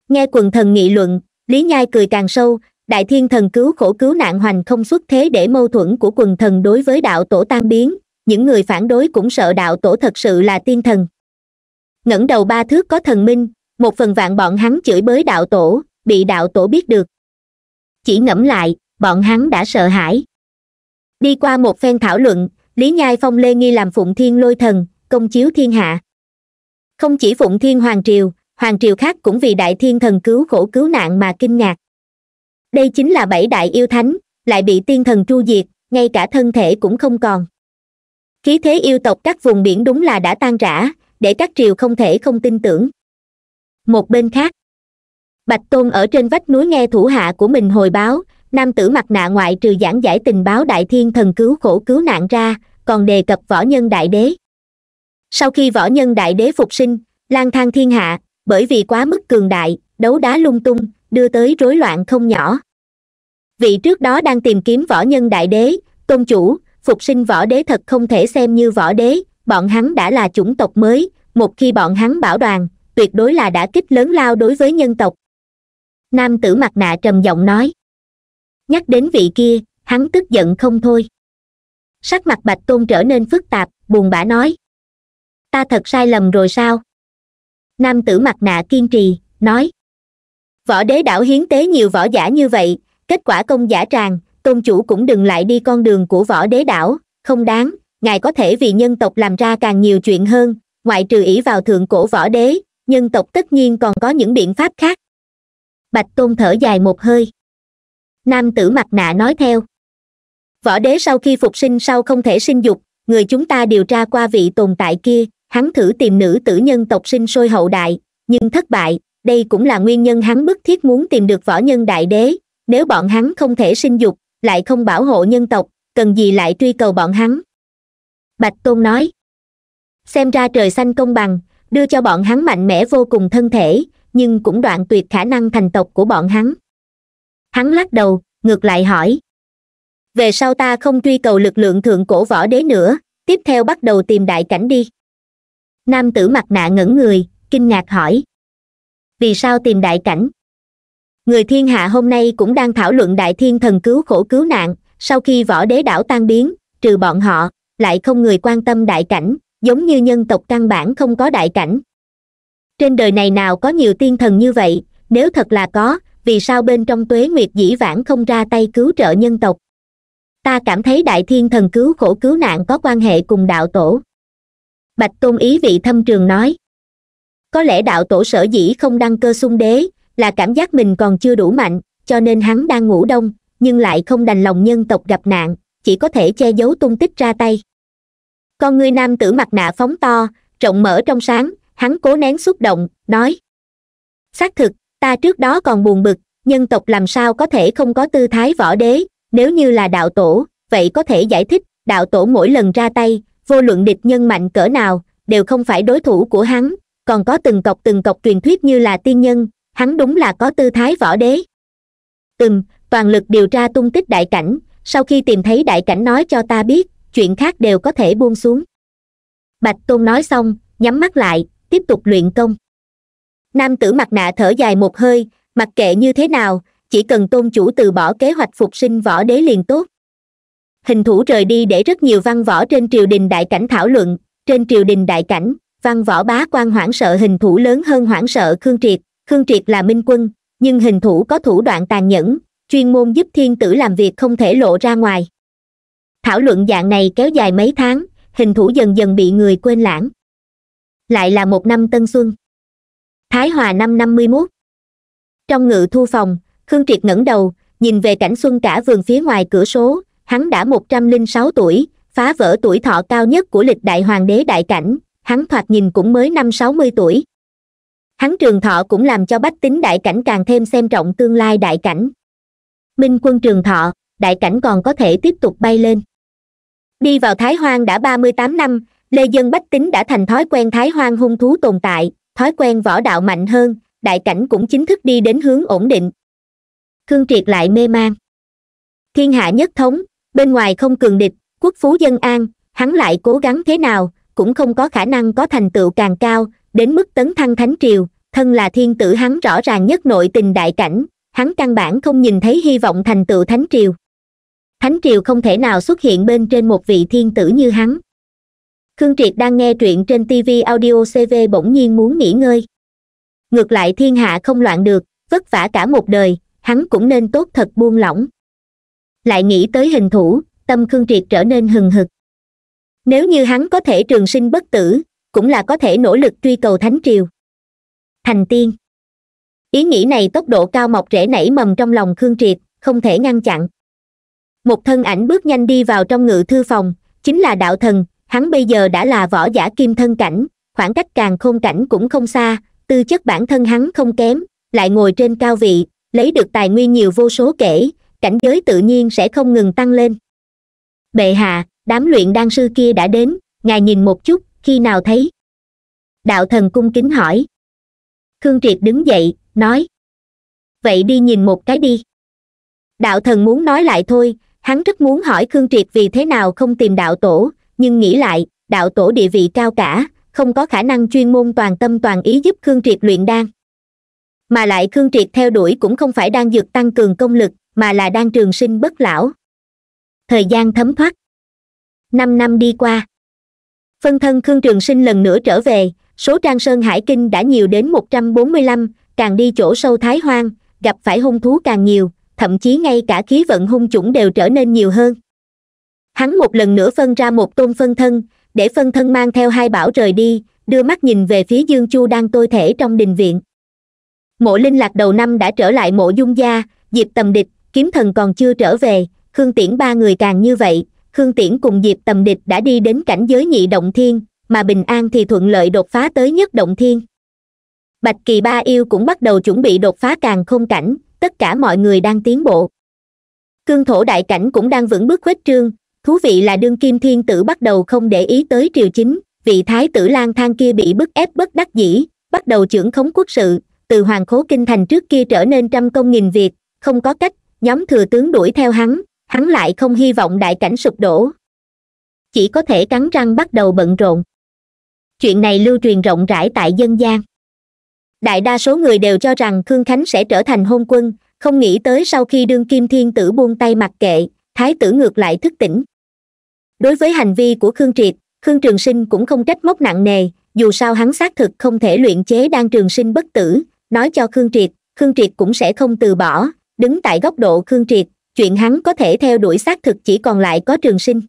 nghe quần thần nghị luận lý nhai cười càng sâu đại thiên thần cứu khổ cứu nạn hoành không xuất thế để mâu thuẫn của quần thần đối với đạo tổ tam biến những người phản đối cũng sợ đạo tổ thật sự là tiên thần ngẩng đầu ba thước có thần minh một phần vạn bọn hắn chửi bới đạo tổ bị đạo tổ biết được chỉ ngẫm lại bọn hắn đã sợ hãi đi qua một phen thảo luận lý nhai phong lê nghi làm phụng thiên lôi thần công chiếu thiên hạ không chỉ phụng thiên hoàng triều hoàng triều khác cũng vì đại thiên thần cứu khổ cứu nạn mà kinh ngạc đây chính là bảy đại yêu thánh lại bị tiên thần tru diệt ngay cả thân thể cũng không còn khí thế yêu tộc các vùng biển đúng là đã tan rã để các triều không thể không tin tưởng một bên khác bạch tôn ở trên vách núi nghe thủ hạ của mình hồi báo nam tử mặt nạ ngoại trừ giảng giải tình báo đại thiên thần cứu khổ cứu nạn ra còn đề cập võ nhân đại đế sau khi võ nhân đại đế phục sinh lang thang thiên hạ bởi vì quá mức cường đại đấu đá lung tung đưa tới rối loạn không nhỏ vị trước đó đang tìm kiếm võ nhân đại đế tôn chủ phục sinh võ đế thật không thể xem như võ đế bọn hắn đã là chủng tộc mới một khi bọn hắn bảo đoàn tuyệt đối là đã kích lớn lao đối với nhân tộc nam tử mặt nạ trầm giọng nói nhắc đến vị kia hắn tức giận không thôi sắc mặt bạch tôn trở nên phức tạp buồn bã nói ta thật sai lầm rồi sao nam tử mặt nạ kiên trì nói võ đế đảo hiến tế nhiều võ giả như vậy kết quả công giả tràng, tôn chủ cũng đừng lại đi con đường của võ đế đảo không đáng ngài có thể vì nhân tộc làm ra càng nhiều chuyện hơn ngoại trừ ỷ vào thượng cổ võ đế nhân tộc tất nhiên còn có những biện pháp khác bạch tôn thở dài một hơi nam tử mặt nạ nói theo võ đế sau khi phục sinh sau không thể sinh dục người chúng ta điều tra qua vị tồn tại kia hắn thử tìm nữ tử nhân tộc sinh sôi hậu đại nhưng thất bại đây cũng là nguyên nhân hắn bức thiết muốn tìm được võ nhân đại đế nếu bọn hắn không thể sinh dục lại không bảo hộ nhân tộc cần gì lại truy cầu bọn hắn bạch tôn nói xem ra trời xanh công bằng đưa cho bọn hắn mạnh mẽ vô cùng thân thể nhưng cũng đoạn tuyệt khả năng thành tộc của bọn hắn hắn lắc đầu ngược lại hỏi về sau ta không truy cầu lực lượng thượng cổ võ đế nữa tiếp theo bắt đầu tìm đại cảnh đi nam tử mặt nạ ngẩn người kinh ngạc hỏi vì sao tìm đại cảnh người thiên hạ hôm nay cũng đang thảo luận đại thiên thần cứu khổ cứu nạn sau khi võ đế đảo tan biến trừ bọn họ lại không người quan tâm đại cảnh giống như nhân tộc căn bản không có đại cảnh trên đời này nào có nhiều tiên thần như vậy nếu thật là có vì sao bên trong tuế nguyệt dĩ vãng không ra tay cứu trợ nhân tộc ta cảm thấy đại thiên thần cứu khổ cứu nạn có quan hệ cùng đạo tổ bạch tôn ý vị thâm trường nói có lẽ đạo tổ sở dĩ không đăng cơ xung đế là cảm giác mình còn chưa đủ mạnh cho nên hắn đang ngủ đông nhưng lại không đành lòng nhân tộc gặp nạn chỉ có thể che giấu tung tích ra tay con ngươi nam tử mặt nạ phóng to rộng mở trong sáng hắn cố nén xúc động nói xác thực ta trước đó còn buồn bực nhân tộc làm sao có thể không có tư thái võ đế nếu như là đạo tổ vậy có thể giải thích đạo tổ mỗi lần ra tay vô luận địch nhân mạnh cỡ nào đều không phải đối thủ của hắn còn có từng cọc từng cọc truyền thuyết như là tiên nhân hắn đúng là có tư thái võ đế từng toàn lực điều tra tung tích đại cảnh sau khi tìm thấy đại cảnh nói cho ta biết chuyện khác đều có thể buông xuống bạch tôn nói xong nhắm mắt lại tiếp tục luyện công nam tử mặt nạ thở dài một hơi mặc kệ như thế nào chỉ cần tôn chủ từ bỏ kế hoạch phục sinh võ đế liền tốt hình thủ rời đi để rất nhiều văn võ trên triều đình đại cảnh thảo luận trên triều đình đại cảnh văn võ bá quan hoảng sợ hình thủ lớn hơn hoảng sợ khương triệt khương triệt là minh quân nhưng hình thủ có thủ đoạn tàn nhẫn chuyên môn giúp thiên tử làm việc không thể lộ ra ngoài thảo luận dạng này kéo dài mấy tháng hình thủ dần dần bị người quên lãng lại là một năm tân xuân thái hòa năm năm mươi mốt trong ngự thu phòng khương triệt ngẩng đầu nhìn về cảnh xuân cả vườn phía ngoài cửa số hắn đã một trăm linh sáu tuổi phá vỡ tuổi thọ cao nhất của lịch đại hoàng đế đại cảnh hắn thoạt nhìn cũng mới năm sáu mươi tuổi hắn trường thọ cũng làm cho bách tính đại cảnh càng thêm xem trọng tương lai đại cảnh minh quân trường thọ đại cảnh còn có thể tiếp tục bay lên đi vào thái hoang đã ba mươi tám năm lê dân bách tính đã thành thói quen thái hoang hung thú tồn tại thói quen võ đạo mạnh hơn đại cảnh cũng chính thức đi đến hướng ổn định khương triệt lại mê man thiên hạ nhất thống bên ngoài không cường địch quốc phú dân an hắn lại cố gắng thế nào cũng không có khả năng có thành tựu càng cao đến mức tấn thăng thánh triều thân là thiên tử hắn rõ ràng nhất nội tình đại cảnh hắn căn bản không nhìn thấy hy vọng thành tựu thánh triều thánh triều không thể nào xuất hiện bên trên một vị thiên tử như hắn khương triệt đang nghe truyện trên tv audio cv bỗng nhiên muốn nghỉ ngơi ngược lại thiên hạ không loạn được vất vả cả một đời hắn cũng nên tốt thật buông lỏng lại nghĩ tới hình thủ tâm khương triệt trở nên hừng hực nếu như hắn có thể trường sinh bất tử cũng là có thể nỗ lực truy cầu thánh triều thành tiên ý nghĩ này tốc độ cao mọc rễ nảy mầm trong lòng khương triệt không thể ngăn chặn một thân ảnh bước nhanh đi vào trong ngự thư phòng chính là đạo thần hắn bây giờ đã là võ giả kim thân cảnh khoảng cách càng khôn cảnh cũng không xa tư chất bản thân hắn không kém lại ngồi trên cao vị lấy được tài nguyên nhiều vô số kể cảnh giới tự nhiên sẽ không ngừng tăng lên bệ hạ đám luyện đan sư kia đã đến ngài nhìn một chút khi nào thấy đạo thần cung kính hỏi khương triệt đứng dậy nói vậy đi nhìn một cái đi đạo thần muốn nói lại thôi hắn rất muốn hỏi khương triệt vì thế nào không tìm đạo tổ nhưng nghĩ lại đạo tổ địa vị cao cả không có khả năng chuyên môn toàn tâm toàn ý giúp khương triệt luyện đan mà lại khương triệt theo đuổi cũng không phải đang dược tăng cường công lực mà là đang trường sinh bất lão thời gian thấm thoát năm năm đi qua phân thân khương trường sinh lần nữa trở về số trang sơn hải kinh đã nhiều đến một trăm bốn mươi lăm càng đi chỗ sâu thái hoang gặp phải hung thú càng nhiều thậm chí ngay cả khí vận hung chủng đều trở nên nhiều hơn hắn một lần nữa phân ra một tôn phân thân để phân thân mang theo hai bảo rời đi đưa mắt nhìn về phía dương chu đang tôi thể trong đình viện mộ linh lạc đầu năm đã trở lại mộ dung gia dịp tầm địch kiếm thần còn chưa trở về khương tiễn ba người càng như vậy khương tiễn cùng diệp tầm địch đã đi đến cảnh giới nhị động thiên mà bình an thì thuận lợi đột phá tới nhất động thiên bạch kỳ ba yêu cũng bắt đầu chuẩn bị đột phá càng không cảnh tất cả mọi người đang tiến bộ cương thổ đại cảnh cũng đang vững bước khuếch trương thú vị là đương kim thiên tử bắt đầu không để ý tới triều chính vị thái tử lang thang kia bị bức ép bất đắc dĩ bắt đầu trưởng khống quốc sự từ hoàng khố kinh thành trước kia trở nên trăm công nghìn việc không có cách nhóm thừa tướng đuổi theo hắn hắn lại không hy vọng đại cảnh sụp đổ chỉ có thể cắn răng bắt đầu bận rộn chuyện này lưu truyền rộng rãi tại dân gian đại đa số người đều cho rằng khương khánh sẽ trở thành hôn quân không nghĩ tới sau khi đương kim thiên tử buông tay mặc kệ thái tử ngược lại thức tỉnh đối với hành vi của khương triệt khương trường sinh cũng không trách móc nặng nề dù sao hắn xác thực không thể luyện chế đan trường sinh bất tử nói cho khương triệt khương triệt cũng sẽ không từ bỏ đứng tại góc độ khương triệt chuyện hắn có thể theo đuổi xác thực chỉ còn lại có trường sinh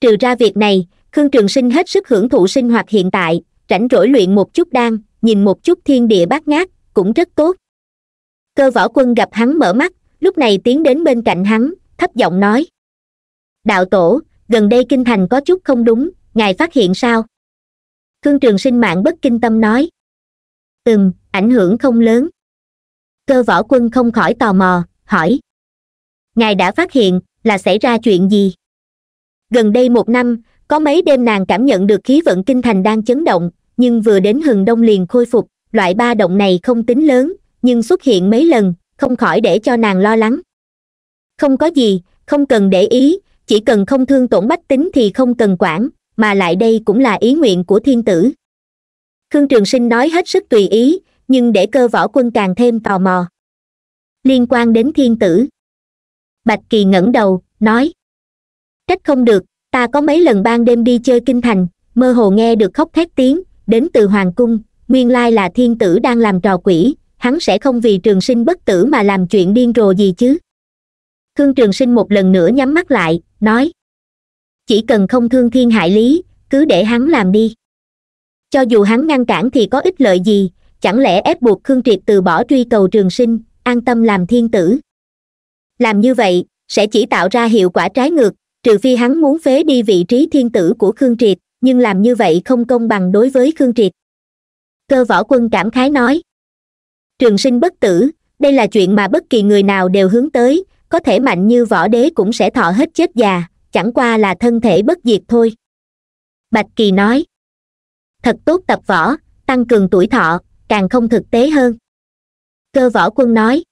trừ ra việc này khương trường sinh hết sức hưởng thụ sinh hoạt hiện tại rảnh rỗi luyện một chút đan nhìn một chút thiên địa bát ngát cũng rất tốt cơ võ quân gặp hắn mở mắt lúc này tiến đến bên cạnh hắn thấp giọng nói đạo tổ gần đây kinh thành có chút không đúng ngài phát hiện sao khương trường sinh mạng bất kinh tâm nói ừm ảnh hưởng không lớn cơ võ quân không khỏi tò mò hỏi ngài đã phát hiện là xảy ra chuyện gì gần đây một năm có mấy đêm nàng cảm nhận được khí vận kinh thành đang chấn động nhưng vừa đến hừng đông liền khôi phục loại ba động này không tính lớn nhưng xuất hiện mấy lần không khỏi để cho nàng lo lắng không có gì không cần để ý chỉ cần không thương tổn bách tính thì không cần quản mà lại đây cũng là ý nguyện của thiên tử khương trường sinh nói hết sức tùy ý nhưng để cơ võ quân càng thêm tò mò liên quan đến thiên tử bạch kỳ ngẩng đầu nói trách không được ta có mấy lần ban đêm đi chơi kinh thành mơ hồ nghe được khóc thét tiếng đến từ hoàng cung nguyên lai là thiên tử đang làm trò quỷ hắn sẽ không vì trường sinh bất tử mà làm chuyện điên rồ gì chứ khương trường sinh một lần nữa nhắm mắt lại nói chỉ cần không thương thiên hại lý cứ để hắn làm đi cho dù hắn ngăn cản thì có ích lợi gì chẳng lẽ ép buộc khương triệt từ bỏ truy cầu trường sinh an tâm làm thiên tử làm như vậy sẽ chỉ tạo ra hiệu quả trái ngược trừ phi hắn muốn phế đi vị trí thiên tử của khương triệt nhưng làm như vậy không công bằng đối với khương triệt cơ võ quân cảm khái nói trường sinh bất tử đây là chuyện mà bất kỳ người nào đều hướng tới có thể mạnh như võ đế cũng sẽ thọ hết chết già chẳng qua là thân thể bất diệt thôi bạch kỳ nói thật tốt tập võ tăng cường tuổi thọ càng không thực tế hơn cơ võ quân nói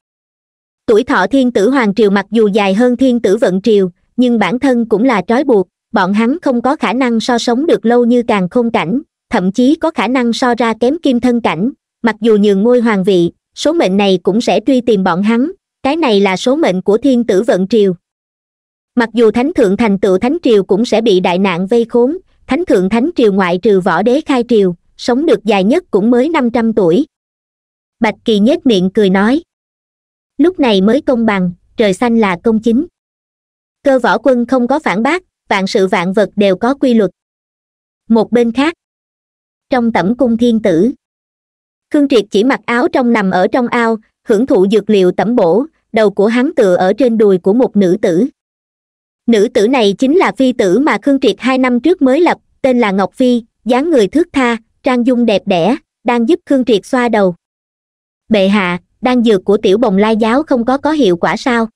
tuổi thọ thiên tử hoàng triều mặc dù dài hơn thiên tử vận triều nhưng bản thân cũng là trói buộc bọn hắn không có khả năng so sống được lâu như càng không cảnh thậm chí có khả năng so ra kém kim thân cảnh mặc dù nhường ngôi hoàng vị số mệnh này cũng sẽ truy tìm bọn hắn cái này là số mệnh của thiên tử vận triều mặc dù thánh thượng thành tựu thánh triều cũng sẽ bị đại nạn vây khốn thánh thượng thánh triều ngoại trừ võ đế khai triều sống được dài nhất cũng mới năm trăm tuổi bạch kỳ nhếch miệng cười nói lúc này mới công bằng trời xanh là công chính cơ võ quân không có phản bác vạn sự vạn vật đều có quy luật một bên khác trong tẩm cung thiên tử khương triệt chỉ mặc áo trong nằm ở trong ao hưởng thụ dược liệu tẩm bổ đầu của hắn tựa ở trên đùi của một nữ tử nữ tử này chính là phi tử mà khương triệt hai năm trước mới lập tên là ngọc phi dáng người thước tha trang dung đẹp đẽ đang giúp khương triệt xoa đầu bệ hạ đan dược của tiểu bồng lai giáo không có có hiệu quả sao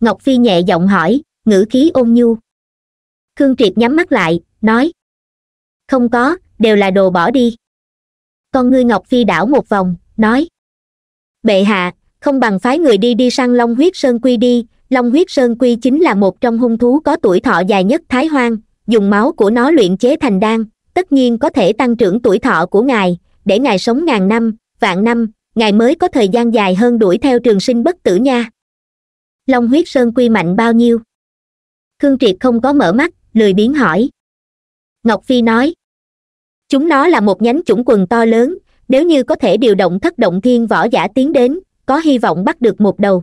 ngọc phi nhẹ giọng hỏi ngữ khí ôn nhu khương triệt nhắm mắt lại nói không có đều là đồ bỏ đi con ngươi ngọc phi đảo một vòng nói bệ hạ không bằng phái người đi đi sang long huyết sơn quy đi long huyết sơn quy chính là một trong hung thú có tuổi thọ dài nhất thái hoang dùng máu của nó luyện chế thành đan tất nhiên có thể tăng trưởng tuổi thọ của ngài để ngài sống ngàn năm vạn năm ngài mới có thời gian dài hơn đuổi theo trường sinh bất tử nha long huyết sơn quy mạnh bao nhiêu khương triệt không có mở mắt lười biến hỏi ngọc phi nói chúng nó là một nhánh chủng quần to lớn nếu như có thể điều động thất động thiên võ giả tiến đến có hy vọng bắt được một đầu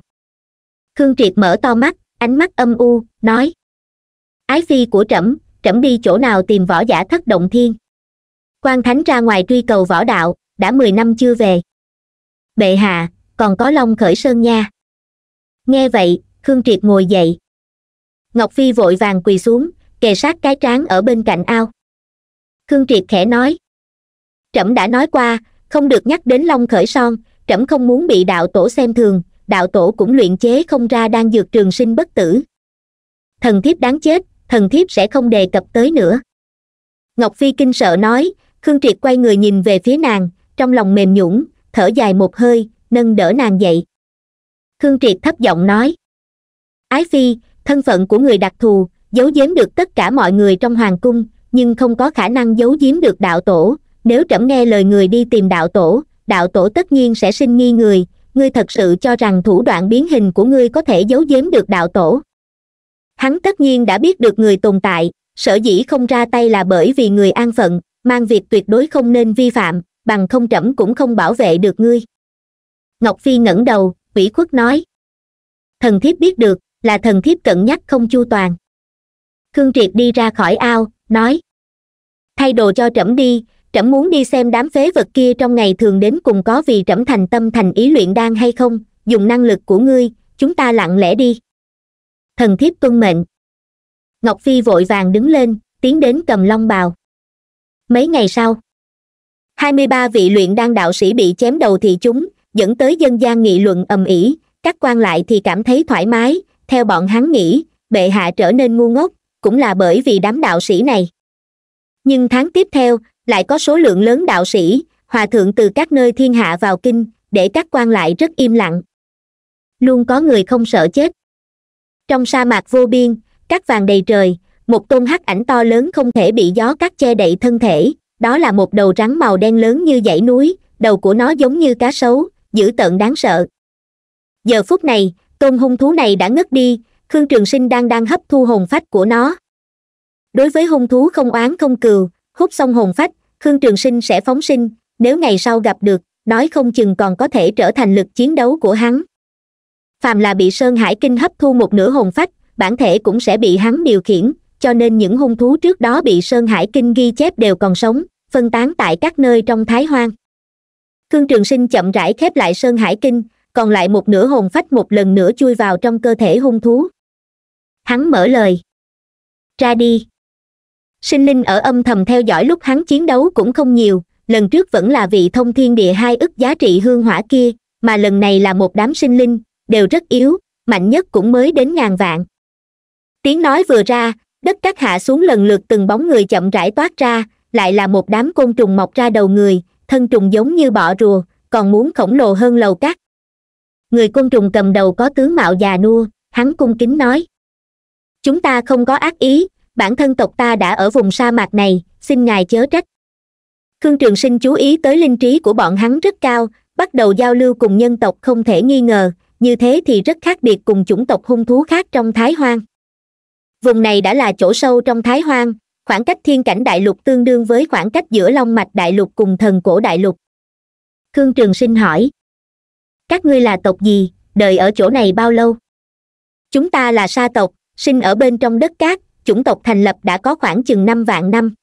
khương triệt mở to mắt ánh mắt âm u nói ái phi của trẫm trẫm đi chỗ nào tìm võ giả thất động thiên quan thánh ra ngoài truy cầu võ đạo đã mười năm chưa về bệ hạ còn có long khởi sơn nha nghe vậy khương triệt ngồi dậy ngọc phi vội vàng quỳ xuống kề sát cái trán ở bên cạnh ao khương triệt khẽ nói trẫm đã nói qua không được nhắc đến long khởi son trẫm không muốn bị đạo tổ xem thường đạo tổ cũng luyện chế không ra đang dược trường sinh bất tử thần thiếp đáng chết thần thiếp sẽ không đề cập tới nữa ngọc phi kinh sợ nói khương triệt quay người nhìn về phía nàng trong lòng mềm nhũn thở dài một hơi nâng đỡ nàng dậy khương triệt thấp giọng nói ái phi thân phận của người đặc thù giấu giếm được tất cả mọi người trong hoàng cung nhưng không có khả năng giấu giếm được đạo tổ nếu trẫm nghe lời người đi tìm đạo tổ đạo tổ tất nhiên sẽ sinh nghi người ngươi thật sự cho rằng thủ đoạn biến hình của ngươi có thể giấu giếm được đạo tổ hắn tất nhiên đã biết được người tồn tại sở dĩ không ra tay là bởi vì người an phận mang việc tuyệt đối không nên vi phạm bằng không trẫm cũng không bảo vệ được ngươi ngọc phi ngẩng đầu ủy khuất nói thần thiếp biết được là thần thiếp cận nhắc không chu toàn khương triệt đi ra khỏi ao nói thay đồ cho trẫm đi trẫm muốn đi xem đám phế vật kia trong ngày thường đến cùng có vì trẫm thành tâm thành ý luyện đan hay không dùng năng lực của ngươi chúng ta lặng lẽ đi thần thiếp tuân mệnh ngọc phi vội vàng đứng lên tiến đến cầm long bào mấy ngày sau hai mươi ba vị luyện đan đạo sĩ bị chém đầu thị chúng dẫn tới dân gian nghị luận ầm ĩ các quan lại thì cảm thấy thoải mái theo bọn hắn nghĩ bệ hạ trở nên ngu ngốc cũng là bởi vì đám đạo sĩ này nhưng tháng tiếp theo lại có số lượng lớn đạo sĩ hòa thượng từ các nơi thiên hạ vào kinh để các quan lại rất im lặng luôn có người không sợ chết trong sa mạc vô biên cát vàng đầy trời một tôn hắc ảnh to lớn không thể bị gió cát che đậy thân thể đó là một đầu rắn màu đen lớn như dãy núi đầu của nó giống như cá sấu dữ tợn đáng sợ giờ phút này tôn hung thú này đã ngất đi khương trường sinh đang đang hấp thu hồn phách của nó đối với hung thú không oán không cừu hút xong hồn phách khương trường sinh sẽ phóng sinh nếu ngày sau gặp được nói không chừng còn có thể trở thành lực chiến đấu của hắn phàm là bị sơn hải kinh hấp thu một nửa hồn phách bản thể cũng sẽ bị hắn điều khiển cho nên những hung thú trước đó bị sơn hải kinh ghi chép đều còn sống phân tán tại các nơi trong thái hoang khương trường sinh chậm rãi khép lại sơn hải kinh còn lại một nửa hồn phách một lần nữa chui vào trong cơ thể hung thú hắn mở lời ra đi sinh linh ở âm thầm theo dõi lúc hắn chiến đấu cũng không nhiều lần trước vẫn là vị thông thiên địa hai ức giá trị hương hỏa kia mà lần này là một đám sinh linh đều rất yếu mạnh nhất cũng mới đến ngàn vạn tiếng nói vừa ra đất cát hạ xuống lần lượt từng bóng người chậm rãi toát ra lại là một đám côn trùng mọc ra đầu người thân trùng giống như bọ rùa còn muốn khổng lồ hơn lầu cát người côn trùng cầm đầu có tướng mạo già nua hắn cung kính nói chúng ta không có ác ý bản thân tộc ta đã ở vùng sa mạc này xin ngài chớ trách khương trường sinh chú ý tới linh trí của bọn hắn rất cao bắt đầu giao lưu cùng nhân tộc không thể nghi ngờ như thế thì rất khác biệt cùng chủng tộc hung thú khác trong thái hoang vùng này đã là chỗ sâu trong thái hoang khoảng cách thiên cảnh đại lục tương đương với khoảng cách giữa long mạch đại lục cùng thần cổ đại lục khương trường sinh hỏi các ngươi là tộc gì đời ở chỗ này bao lâu chúng ta là sa tộc sinh ở bên trong đất cát chủng tộc thành lập đã có khoảng chừng năm vạn năm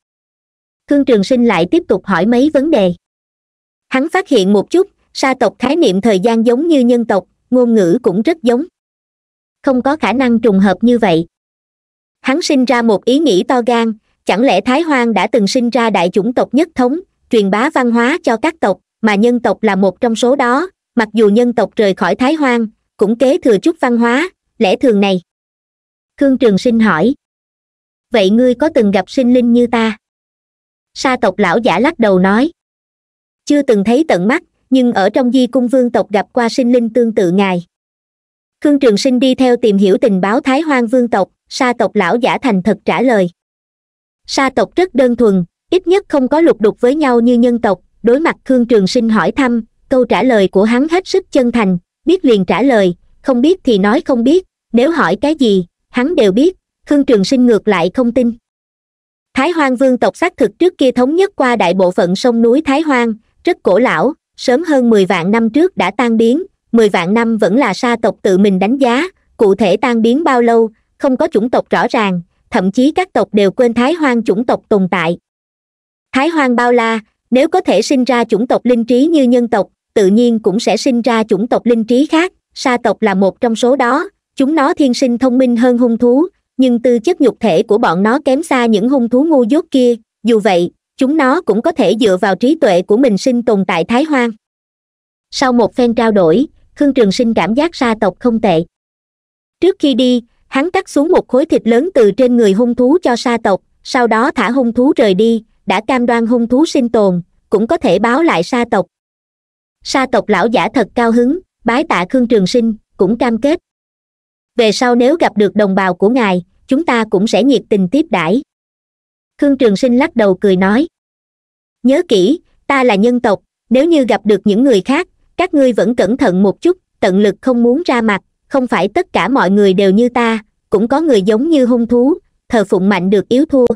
khương trường sinh lại tiếp tục hỏi mấy vấn đề hắn phát hiện một chút sa tộc khái niệm thời gian giống như nhân tộc ngôn ngữ cũng rất giống không có khả năng trùng hợp như vậy hắn sinh ra một ý nghĩ to gan chẳng lẽ thái hoang đã từng sinh ra đại chủng tộc nhất thống truyền bá văn hóa cho các tộc mà nhân tộc là một trong số đó mặc dù nhân tộc rời khỏi thái hoang cũng kế thừa chút văn hóa lẽ thường này khương trường sinh hỏi vậy ngươi có từng gặp sinh linh như ta sa tộc lão giả lắc đầu nói chưa từng thấy tận mắt nhưng ở trong di cung vương tộc gặp qua sinh linh tương tự ngài khương trường sinh đi theo tìm hiểu tình báo thái hoang vương tộc sa tộc lão giả thành thật trả lời sa tộc rất đơn thuần ít nhất không có lục đục với nhau như nhân tộc đối mặt khương trường sinh hỏi thăm câu trả lời của hắn hết sức chân thành biết liền trả lời không biết thì nói không biết nếu hỏi cái gì hắn đều biết khương trường sinh ngược lại không tin thái hoang vương tộc xác thực trước kia thống nhất qua đại bộ phận sông núi thái hoang rất cổ lão sớm hơn mười vạn năm trước đã tan biến mười vạn năm vẫn là sa tộc tự mình đánh giá cụ thể tan biến bao lâu không có chủng tộc rõ ràng thậm chí các tộc đều quên thái hoang chủng tộc tồn tại thái hoang bao la nếu có thể sinh ra chủng tộc linh trí như nhân tộc tự nhiên cũng sẽ sinh ra chủng tộc linh trí khác sa tộc là một trong số đó chúng nó thiên sinh thông minh hơn hung thú nhưng tư chất nhục thể của bọn nó kém xa những hung thú ngu dốt kia dù vậy chúng nó cũng có thể dựa vào trí tuệ của mình sinh tồn tại thái hoang sau một phen trao đổi khương trường sinh cảm giác sa tộc không tệ trước khi đi hắn cắt xuống một khối thịt lớn từ trên người hung thú cho sa tộc sau đó thả hung thú rời đi đã cam đoan hung thú sinh tồn cũng có thể báo lại sa tộc sa tộc lão giả thật cao hứng bái tạ khương trường sinh cũng cam kết về sau nếu gặp được đồng bào của ngài chúng ta cũng sẽ nhiệt tình tiếp đãi khương trường sinh lắc đầu cười nói nhớ kỹ ta là nhân tộc nếu như gặp được những người khác các ngươi vẫn cẩn thận một chút tận lực không muốn ra mặt không phải tất cả mọi người đều như ta cũng có người giống như hung thú thờ phụng mạnh được yếu thua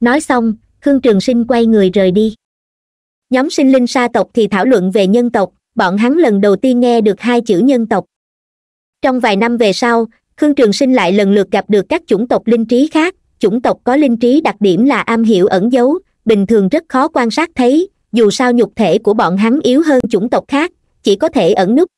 nói xong khương trường sinh quay người rời đi nhóm sinh linh sa tộc thì thảo luận về nhân tộc bọn hắn lần đầu tiên nghe được hai chữ nhân tộc trong vài năm về sau khương trường sinh lại lần lượt gặp được các chủng tộc linh trí khác chủng tộc có linh trí đặc điểm là am hiểu ẩn giấu bình thường rất khó quan sát thấy dù sao nhục thể của bọn hắn yếu hơn chủng tộc khác chỉ có thể ẩn núp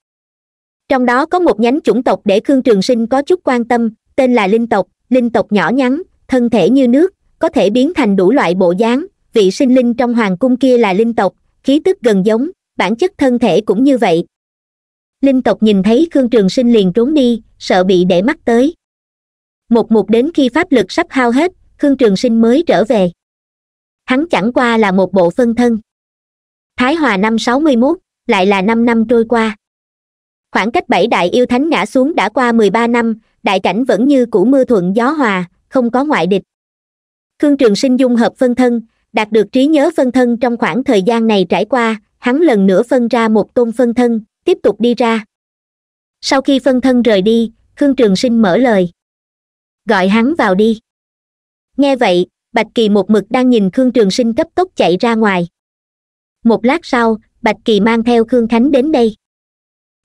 trong đó có một nhánh chủng tộc để khương trường sinh có chút quan tâm tên là linh tộc linh tộc nhỏ nhắn thân thể như nước có thể biến thành đủ loại bộ dáng vị sinh linh trong hoàng cung kia là linh tộc khí tức gần giống bản chất thân thể cũng như vậy linh tộc nhìn thấy khương trường sinh liền trốn đi sợ bị để mắt tới một một đến khi pháp lực sắp hao hết khương trường sinh mới trở về hắn chẳng qua là một bộ phân thân thái hòa năm sáu mươi mốt lại là năm năm trôi qua khoảng cách bảy đại yêu thánh ngã xuống đã qua mười ba năm đại cảnh vẫn như cũ mưa thuận gió hòa không có ngoại địch khương trường sinh dung hợp phân thân đạt được trí nhớ phân thân trong khoảng thời gian này trải qua hắn lần nữa phân ra một tôn phân thân tiếp tục đi ra sau khi phân thân rời đi khương trường sinh mở lời gọi hắn vào đi nghe vậy bạch kỳ một mực đang nhìn khương trường sinh cấp tốc chạy ra ngoài một lát sau bạch kỳ mang theo khương khánh đến đây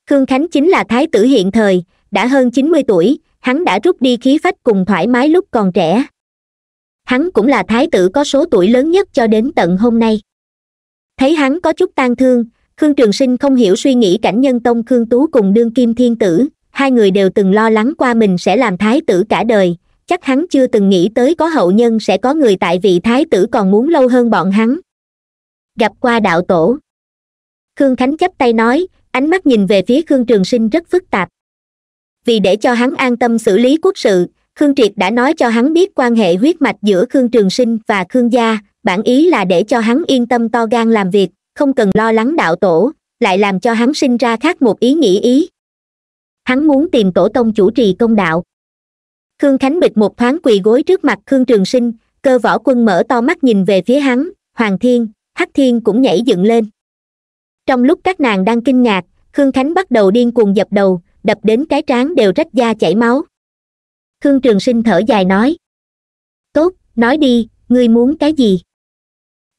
khương khánh chính là thái tử hiện thời đã hơn chín mươi tuổi hắn đã rút đi khí phách cùng thoải mái lúc còn trẻ hắn cũng là thái tử có số tuổi lớn nhất cho đến tận hôm nay thấy hắn có chút tang thương khương trường sinh không hiểu suy nghĩ cảnh nhân tông khương tú cùng đương kim thiên tử hai người đều từng lo lắng qua mình sẽ làm thái tử cả đời chắc hắn chưa từng nghĩ tới có hậu nhân sẽ có người tại vị thái tử còn muốn lâu hơn bọn hắn gặp qua đạo tổ khương khánh chấp tay nói ánh mắt nhìn về phía khương trường sinh rất phức tạp vì để cho hắn an tâm xử lý quốc sự khương triệt đã nói cho hắn biết quan hệ huyết mạch giữa khương trường sinh và khương gia bản ý là để cho hắn yên tâm to gan làm việc không cần lo lắng đạo tổ lại làm cho hắn sinh ra khác một ý nghĩ ý hắn muốn tìm tổ tông chủ trì công đạo khương khánh bịch một thoáng quỳ gối trước mặt khương trường sinh cơ võ quân mở to mắt nhìn về phía hắn hoàng thiên hắc thiên cũng nhảy dựng lên trong lúc các nàng đang kinh ngạc khương khánh bắt đầu điên cuồng dập đầu đập đến cái trán đều rách da chảy máu khương trường sinh thở dài nói tốt nói đi ngươi muốn cái gì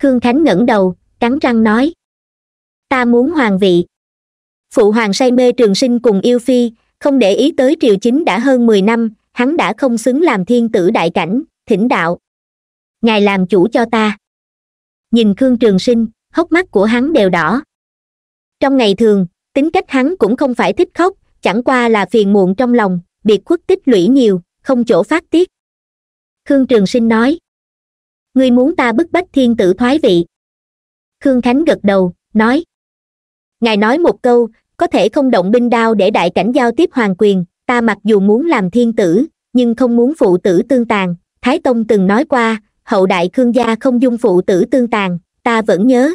khương khánh ngẩng đầu cắn răng nói ta muốn hoàng vị phụ hoàng say mê trường sinh cùng yêu phi không để ý tới triều chính đã hơn mười năm hắn đã không xứng làm thiên tử đại cảnh thỉnh đạo ngài làm chủ cho ta nhìn khương trường sinh hốc mắt của hắn đều đỏ trong ngày thường tính cách hắn cũng không phải thích khóc chẳng qua là phiền muộn trong lòng biệt khuất tích lũy nhiều không chỗ phát tiết khương trường sinh nói ngươi muốn ta bức bách thiên tử thoái vị khương khánh gật đầu nói ngài nói một câu có thể không động binh đao để đại cảnh giao tiếp hoàng quyền ta mặc dù muốn làm thiên tử nhưng không muốn phụ tử tương tàn thái tông từng nói qua hậu đại khương gia không dung phụ tử tương tàn ta vẫn nhớ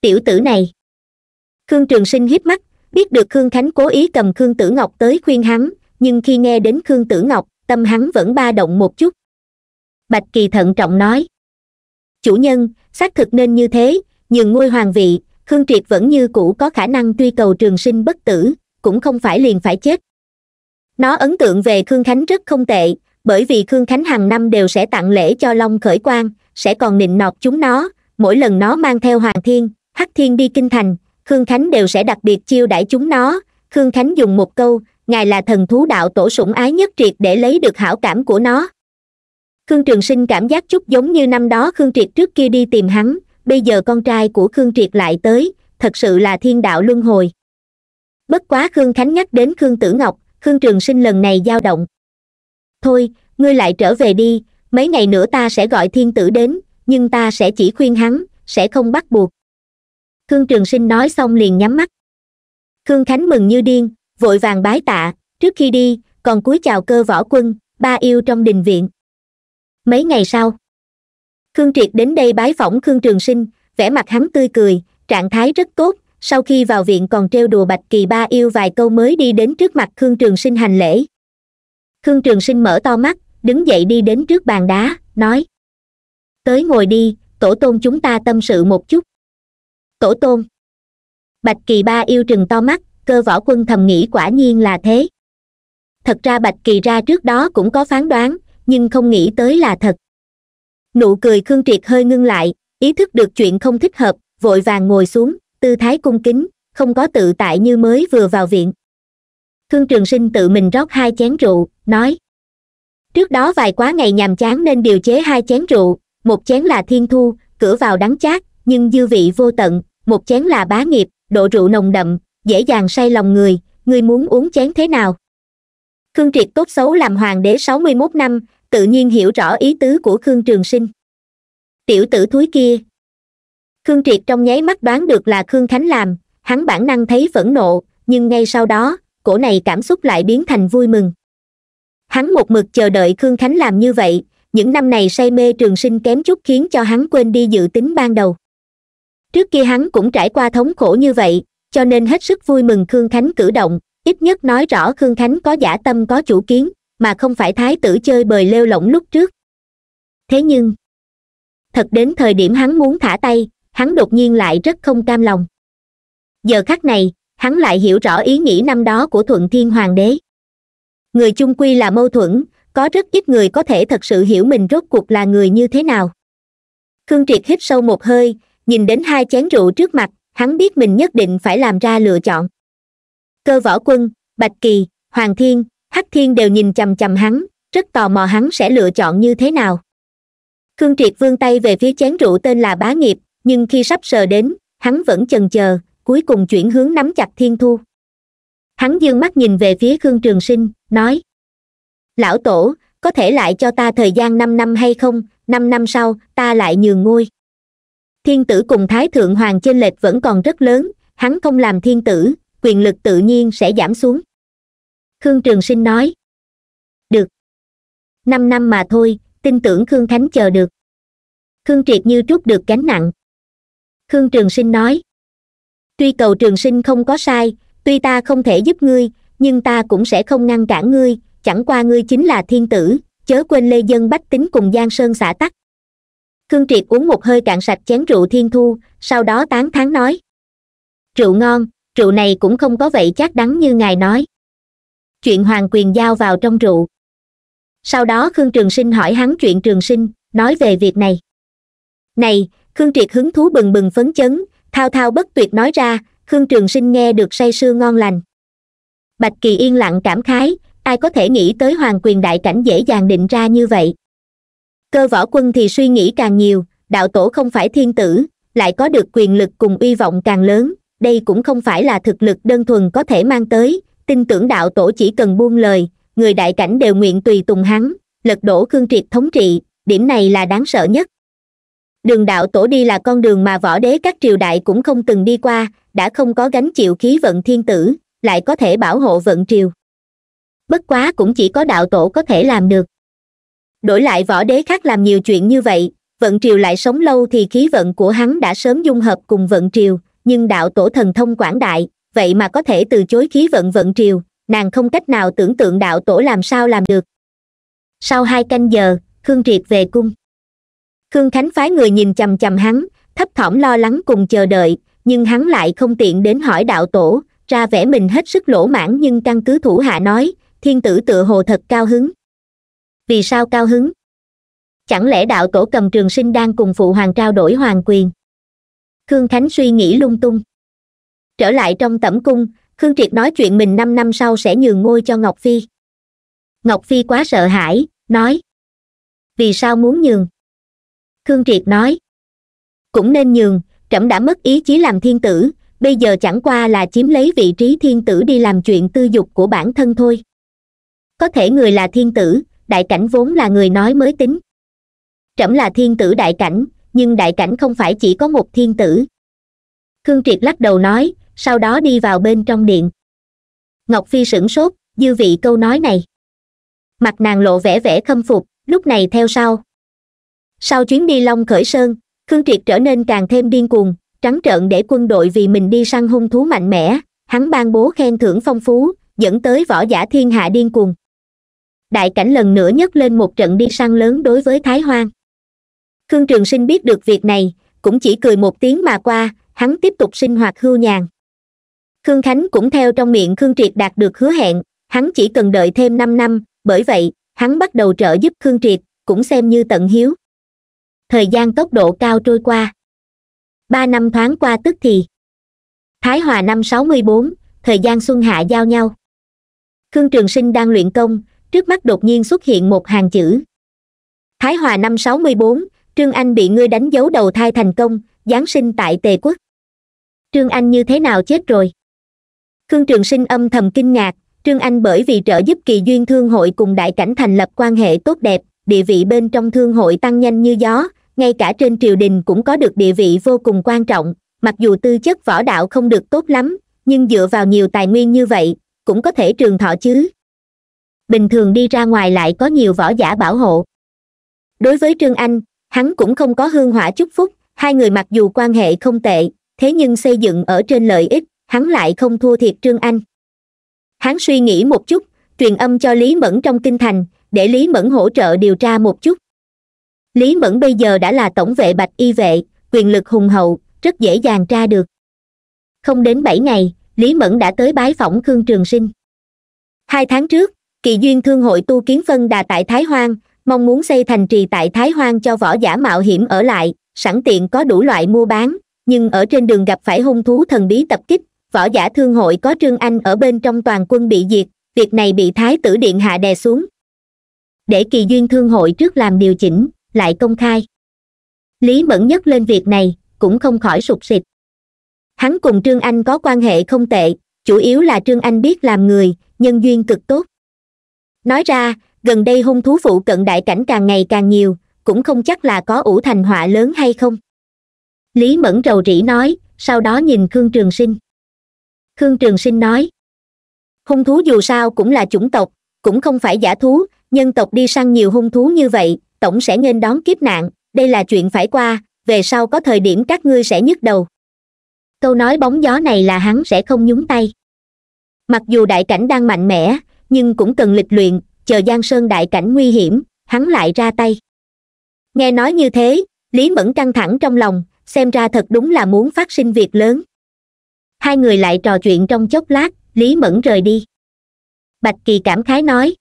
tiểu tử này khương trường sinh hiếp mắt biết được khương khánh cố ý cầm khương tử ngọc tới khuyên hắn nhưng khi nghe đến khương tử ngọc tâm hắn vẫn ba động một chút bạch kỳ thận trọng nói chủ nhân xác thực nên như thế nhường ngôi hoàng vị khương triệt vẫn như cũ có khả năng truy cầu trường sinh bất tử cũng không phải liền phải chết nó ấn tượng về khương khánh rất không tệ bởi vì khương khánh hàng năm đều sẽ tặng lễ cho long khởi quan sẽ còn nịnh nọt chúng nó mỗi lần nó mang theo hoàng thiên hắc thiên đi kinh thành khương khánh đều sẽ đặc biệt chiêu đãi chúng nó khương khánh dùng một câu ngài là thần thú đạo tổ sủng ái nhất triệt để lấy được hảo cảm của nó khương trường sinh cảm giác chút giống như năm đó khương triệt trước kia đi tìm hắn bây giờ con trai của khương triệt lại tới thật sự là thiên đạo luân hồi bất quá khương khánh nhắc đến khương tử ngọc khương trường sinh lần này dao động thôi ngươi lại trở về đi mấy ngày nữa ta sẽ gọi thiên tử đến nhưng ta sẽ chỉ khuyên hắn sẽ không bắt buộc khương trường sinh nói xong liền nhắm mắt khương khánh mừng như điên vội vàng bái tạ trước khi đi còn cúi chào cơ võ quân ba yêu trong đình viện mấy ngày sau khương triệt đến đây bái phỏng khương trường sinh vẻ mặt hắn tươi cười trạng thái rất tốt sau khi vào viện còn trêu đùa bạch kỳ ba yêu vài câu mới đi đến trước mặt khương trường sinh hành lễ khương trường sinh mở to mắt đứng dậy đi đến trước bàn đá nói tới ngồi đi tổ tôn chúng ta tâm sự một chút tổ tôn bạch kỳ ba yêu trừng to mắt cơ võ quân thầm nghĩ quả nhiên là thế thật ra bạch kỳ ra trước đó cũng có phán đoán nhưng không nghĩ tới là thật nụ cười khương triệt hơi ngưng lại ý thức được chuyện không thích hợp vội vàng ngồi xuống tư thái cung kính không có tự tại như mới vừa vào viện khương trường sinh tự mình rót hai chén rượu nói trước đó vài quá ngày nhàm chán nên điều chế hai chén rượu một chén là thiên thu cửa vào đắng chát nhưng dư vị vô tận một chén là bá nghiệp độ rượu nồng đậm dễ dàng say lòng người ngươi muốn uống chén thế nào khương triệt tốt xấu làm hoàng đế sáu mươi mốt năm tự nhiên hiểu rõ ý tứ của khương trường sinh tiểu tử thúi kia khương triệt trong nháy mắt đoán được là khương khánh làm hắn bản năng thấy phẫn nộ nhưng ngay sau đó cổ này cảm xúc lại biến thành vui mừng hắn một mực chờ đợi khương khánh làm như vậy những năm này say mê trường sinh kém chút khiến cho hắn quên đi dự tính ban đầu trước kia hắn cũng trải qua thống khổ như vậy cho nên hết sức vui mừng khương khánh cử động ít nhất nói rõ khương khánh có giả tâm có chủ kiến mà không phải thái tử chơi bời lêu lỏng lúc trước thế nhưng thật đến thời điểm hắn muốn thả tay hắn đột nhiên lại rất không cam lòng giờ khắc này hắn lại hiểu rõ ý nghĩ năm đó của thuận thiên hoàng đế người chung quy là mâu thuẫn có rất ít người có thể thật sự hiểu mình rốt cuộc là người như thế nào khương triệt hít sâu một hơi nhìn đến hai chén rượu trước mặt hắn biết mình nhất định phải làm ra lựa chọn cơ võ quân bạch kỳ hoàng thiên hắc thiên đều nhìn chằm chằm hắn rất tò mò hắn sẽ lựa chọn như thế nào khương triệt vươn tay về phía chén rượu tên là bá nghiệp nhưng khi sắp sờ đến hắn vẫn chần chờ cuối cùng chuyển hướng nắm chặt thiên thu hắn dương mắt nhìn về phía khương trường sinh nói lão tổ có thể lại cho ta thời gian năm năm hay không năm năm sau ta lại nhường ngôi thiên tử cùng thái thượng hoàng trên lệch vẫn còn rất lớn hắn không làm thiên tử quyền lực tự nhiên sẽ giảm xuống khương trường sinh nói được năm năm mà thôi tin tưởng khương khánh chờ được khương triệt như trút được gánh nặng khương trường sinh nói tuy cầu trường sinh không có sai tuy ta không thể giúp ngươi nhưng ta cũng sẽ không ngăn cản ngươi chẳng qua ngươi chính là thiên tử chớ quên lê dân bách tính cùng giang sơn xã tắc khương triệt uống một hơi cạn sạch chén rượu thiên thu sau đó tán thán nói rượu ngon rượu này cũng không có vậy chắc đắng như ngài nói chuyện hoàng quyền giao vào trong rượu sau đó khương trường sinh hỏi hắn chuyện trường sinh nói về việc này này khương triệt hứng thú bừng bừng phấn chấn thao thao bất tuyệt nói ra khương trường sinh nghe được say sưa ngon lành bạch kỳ yên lặng cảm khái ai có thể nghĩ tới hoàng quyền đại cảnh dễ dàng định ra như vậy cơ võ quân thì suy nghĩ càng nhiều đạo tổ không phải thiên tử lại có được quyền lực cùng uy vọng càng lớn đây cũng không phải là thực lực đơn thuần có thể mang tới tin tưởng đạo tổ chỉ cần buông lời người đại cảnh đều nguyện tùy tùng hắn lật đổ khương triệt thống trị điểm này là đáng sợ nhất đường đạo tổ đi là con đường mà võ đế các triều đại cũng không từng đi qua đã không có gánh chịu khí vận thiên tử lại có thể bảo hộ vận triều bất quá cũng chỉ có đạo tổ có thể làm được đổi lại võ đế khác làm nhiều chuyện như vậy vận triều lại sống lâu thì khí vận của hắn đã sớm dung hợp cùng vận triều nhưng đạo tổ thần thông quảng đại vậy mà có thể từ chối khí vận vận triều nàng không cách nào tưởng tượng đạo tổ làm sao làm được sau hai canh giờ khương triệt về cung khương khánh phái người nhìn chằm chằm hắn thấp thỏm lo lắng cùng chờ đợi nhưng hắn lại không tiện đến hỏi đạo tổ ra vẻ mình hết sức lỗ mãn nhưng căn cứ thủ hạ nói thiên tử tựa hồ thật cao hứng vì sao cao hứng chẳng lẽ đạo tổ cầm trường sinh đang cùng phụ hoàng trao đổi hoàng quyền khương khánh suy nghĩ lung tung trở lại trong tẩm cung khương triệt nói chuyện mình năm năm sau sẽ nhường ngôi cho ngọc phi ngọc phi quá sợ hãi nói vì sao muốn nhường khương triệt nói cũng nên nhường trẫm đã mất ý chí làm thiên tử bây giờ chẳng qua là chiếm lấy vị trí thiên tử đi làm chuyện tư dục của bản thân thôi có thể người là thiên tử đại cảnh vốn là người nói mới tính trẫm là thiên tử đại cảnh nhưng đại cảnh không phải chỉ có một thiên tử khương triệt lắc đầu nói sau đó đi vào bên trong điện ngọc phi sửng sốt dư vị câu nói này mặt nàng lộ vẻ vẻ khâm phục lúc này theo sau sau chuyến đi long khởi sơn khương triệt trở nên càng thêm điên cuồng trắng trợn để quân đội vì mình đi săn hung thú mạnh mẽ hắn ban bố khen thưởng phong phú dẫn tới võ giả thiên hạ điên cuồng đại cảnh lần nữa nhấc lên một trận đi săn lớn đối với thái hoang khương trường sinh biết được việc này cũng chỉ cười một tiếng mà qua hắn tiếp tục sinh hoạt hưu nhàn khương khánh cũng theo trong miệng khương triệt đạt được hứa hẹn hắn chỉ cần đợi thêm năm năm bởi vậy hắn bắt đầu trợ giúp khương triệt cũng xem như tận hiếu thời gian tốc độ cao trôi qua ba năm thoáng qua tức thì thái hòa năm sáu mươi bốn thời gian xuân hạ giao nhau khương trường sinh đang luyện công trước mắt đột nhiên xuất hiện một hàng chữ thái hòa năm sáu mươi bốn trương anh bị ngươi đánh dấu đầu thai thành công giáng sinh tại tề quốc trương anh như thế nào chết rồi khương trường sinh âm thầm kinh ngạc trương anh bởi vì trợ giúp kỳ duyên thương hội cùng đại cảnh thành lập quan hệ tốt đẹp địa vị bên trong thương hội tăng nhanh như gió ngay cả trên triều đình cũng có được địa vị vô cùng quan trọng mặc dù tư chất võ đạo không được tốt lắm nhưng dựa vào nhiều tài nguyên như vậy cũng có thể trường thọ chứ bình thường đi ra ngoài lại có nhiều võ giả bảo hộ đối với trương anh hắn cũng không có hương hỏa chúc phúc hai người mặc dù quan hệ không tệ thế nhưng xây dựng ở trên lợi ích hắn lại không thua thiệt trương anh hắn suy nghĩ một chút truyền âm cho lý mẫn trong kinh thành để lý mẫn hỗ trợ điều tra một chút lý mẫn bây giờ đã là tổng vệ bạch y vệ quyền lực hùng hậu rất dễ dàng tra được không đến bảy ngày lý mẫn đã tới bái phỏng khương trường sinh hai tháng trước kỳ duyên thương hội tu kiến phân đà tại thái hoang mong muốn xây thành trì tại thái hoang cho võ giả mạo hiểm ở lại sẵn tiện có đủ loại mua bán nhưng ở trên đường gặp phải hung thú thần bí tập kích võ giả thương hội có trương anh ở bên trong toàn quân bị diệt việc này bị thái tử điện hạ đè xuống để kỳ duyên thương hội trước làm điều chỉnh lại công khai lý mẫn nhất lên việc này cũng không khỏi sụp sịt hắn cùng trương anh có quan hệ không tệ chủ yếu là trương anh biết làm người nhân duyên cực tốt nói ra gần đây hung thú phụ cận đại cảnh càng ngày càng nhiều cũng không chắc là có ủ thành họa lớn hay không lý mẫn rầu rĩ nói sau đó nhìn khương trường sinh khương trường sinh nói hung thú dù sao cũng là chủng tộc cũng không phải giả thú nhân tộc đi săn nhiều hung thú như vậy tổng sẽ nghênh đón kiếp nạn đây là chuyện phải qua về sau có thời điểm các ngươi sẽ nhức đầu câu nói bóng gió này là hắn sẽ không nhúng tay mặc dù đại cảnh đang mạnh mẽ nhưng cũng cần lịch luyện chờ giang sơn đại cảnh nguy hiểm hắn lại ra tay nghe nói như thế lý mẫn căng thẳng trong lòng xem ra thật đúng là muốn phát sinh việc lớn hai người lại trò chuyện trong chốc lát lý mẫn rời đi bạch kỳ cảm khái nói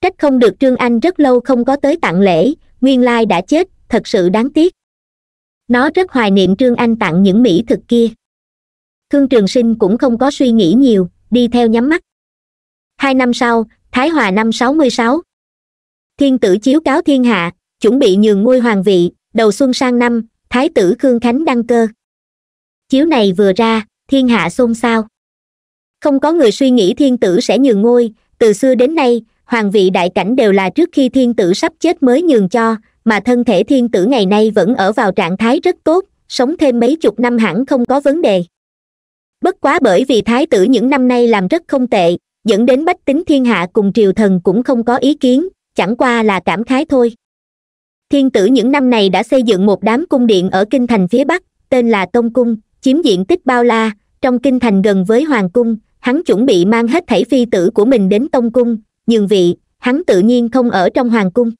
trách không được trương anh rất lâu không có tới tặng lễ nguyên lai đã chết thật sự đáng tiếc nó rất hoài niệm trương anh tặng những mỹ thực kia khương trường sinh cũng không có suy nghĩ nhiều đi theo nhắm mắt hai năm sau thái hòa năm sáu mươi sáu thiên tử chiếu cáo thiên hạ chuẩn bị nhường ngôi hoàng vị đầu xuân sang năm thái tử khương khánh đăng cơ chiếu này vừa ra thiên hạ xôn xao không có người suy nghĩ thiên tử sẽ nhường ngôi từ xưa đến nay hoàng vị đại cảnh đều là trước khi thiên tử sắp chết mới nhường cho mà thân thể thiên tử ngày nay vẫn ở vào trạng thái rất tốt sống thêm mấy chục năm hẳn không có vấn đề bất quá bởi vì thái tử những năm nay làm rất không tệ dẫn đến bách tính thiên hạ cùng triều thần cũng không có ý kiến chẳng qua là cảm khái thôi thiên tử những năm này đã xây dựng một đám cung điện ở kinh thành phía bắc tên là tông cung chiếm diện tích bao la trong kinh thành gần với hoàng cung hắn chuẩn bị mang hết thảy phi tử của mình đến tông cung nhường vị hắn tự nhiên không ở trong hoàng cung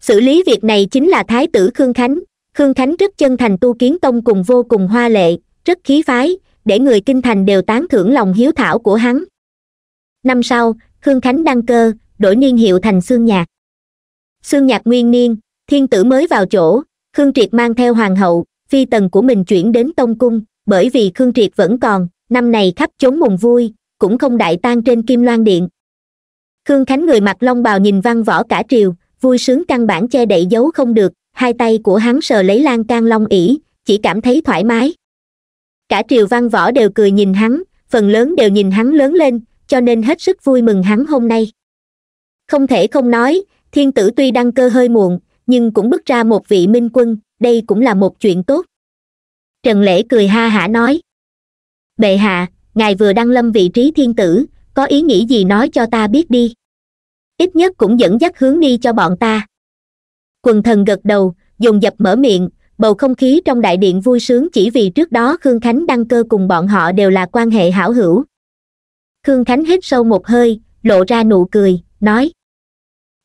xử lý việc này chính là thái tử khương khánh khương khánh rất chân thành tu kiến tông cùng vô cùng hoa lệ rất khí phái để người kinh thành đều tán thưởng lòng hiếu thảo của hắn năm sau khương khánh đăng cơ đổi niên hiệu thành xương nhạc xương nhạc nguyên niên thiên tử mới vào chỗ khương triệt mang theo hoàng hậu phi tần của mình chuyển đến tông cung bởi vì khương triệt vẫn còn năm này khắp chốn mùng vui cũng không đại tang trên kim loan điện khương khánh người mặc long bào nhìn văn võ cả triều vui sướng căn bản che đậy giấu không được hai tay của hắn sờ lấy lan can long ỉ chỉ cảm thấy thoải mái cả triều văn võ đều cười nhìn hắn phần lớn đều nhìn hắn lớn lên cho nên hết sức vui mừng hắn hôm nay không thể không nói thiên tử tuy đăng cơ hơi muộn nhưng cũng bước ra một vị minh quân đây cũng là một chuyện tốt trần lễ cười ha hả nói bệ hạ ngài vừa đăng lâm vị trí thiên tử có ý nghĩ gì nói cho ta biết đi ít nhất cũng dẫn dắt hướng đi cho bọn ta quần thần gật đầu dùng dập mở miệng bầu không khí trong đại điện vui sướng chỉ vì trước đó khương khánh đăng cơ cùng bọn họ đều là quan hệ hảo hữu khương khánh hít sâu một hơi lộ ra nụ cười nói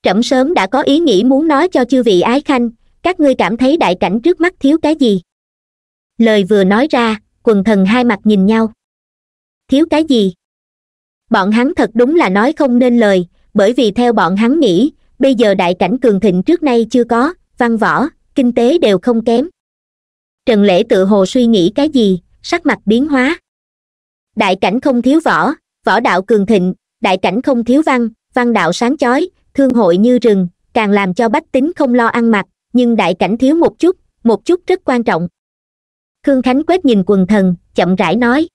trẫm sớm đã có ý nghĩ muốn nói cho chư vị ái khanh các ngươi cảm thấy đại cảnh trước mắt thiếu cái gì lời vừa nói ra quần thần hai mặt nhìn nhau thiếu cái gì bọn hắn thật đúng là nói không nên lời bởi vì theo bọn hắn nghĩ bây giờ đại cảnh cường thịnh trước nay chưa có văn võ kinh tế đều không kém trần lễ tự hồ suy nghĩ cái gì sắc mặt biến hóa đại cảnh không thiếu võ võ đạo cường thịnh đại cảnh không thiếu văn văn đạo sáng chói thương hội như rừng càng làm cho bách tính không lo ăn mặc nhưng đại cảnh thiếu một chút một chút rất quan trọng khương khánh quét nhìn quần thần chậm rãi nói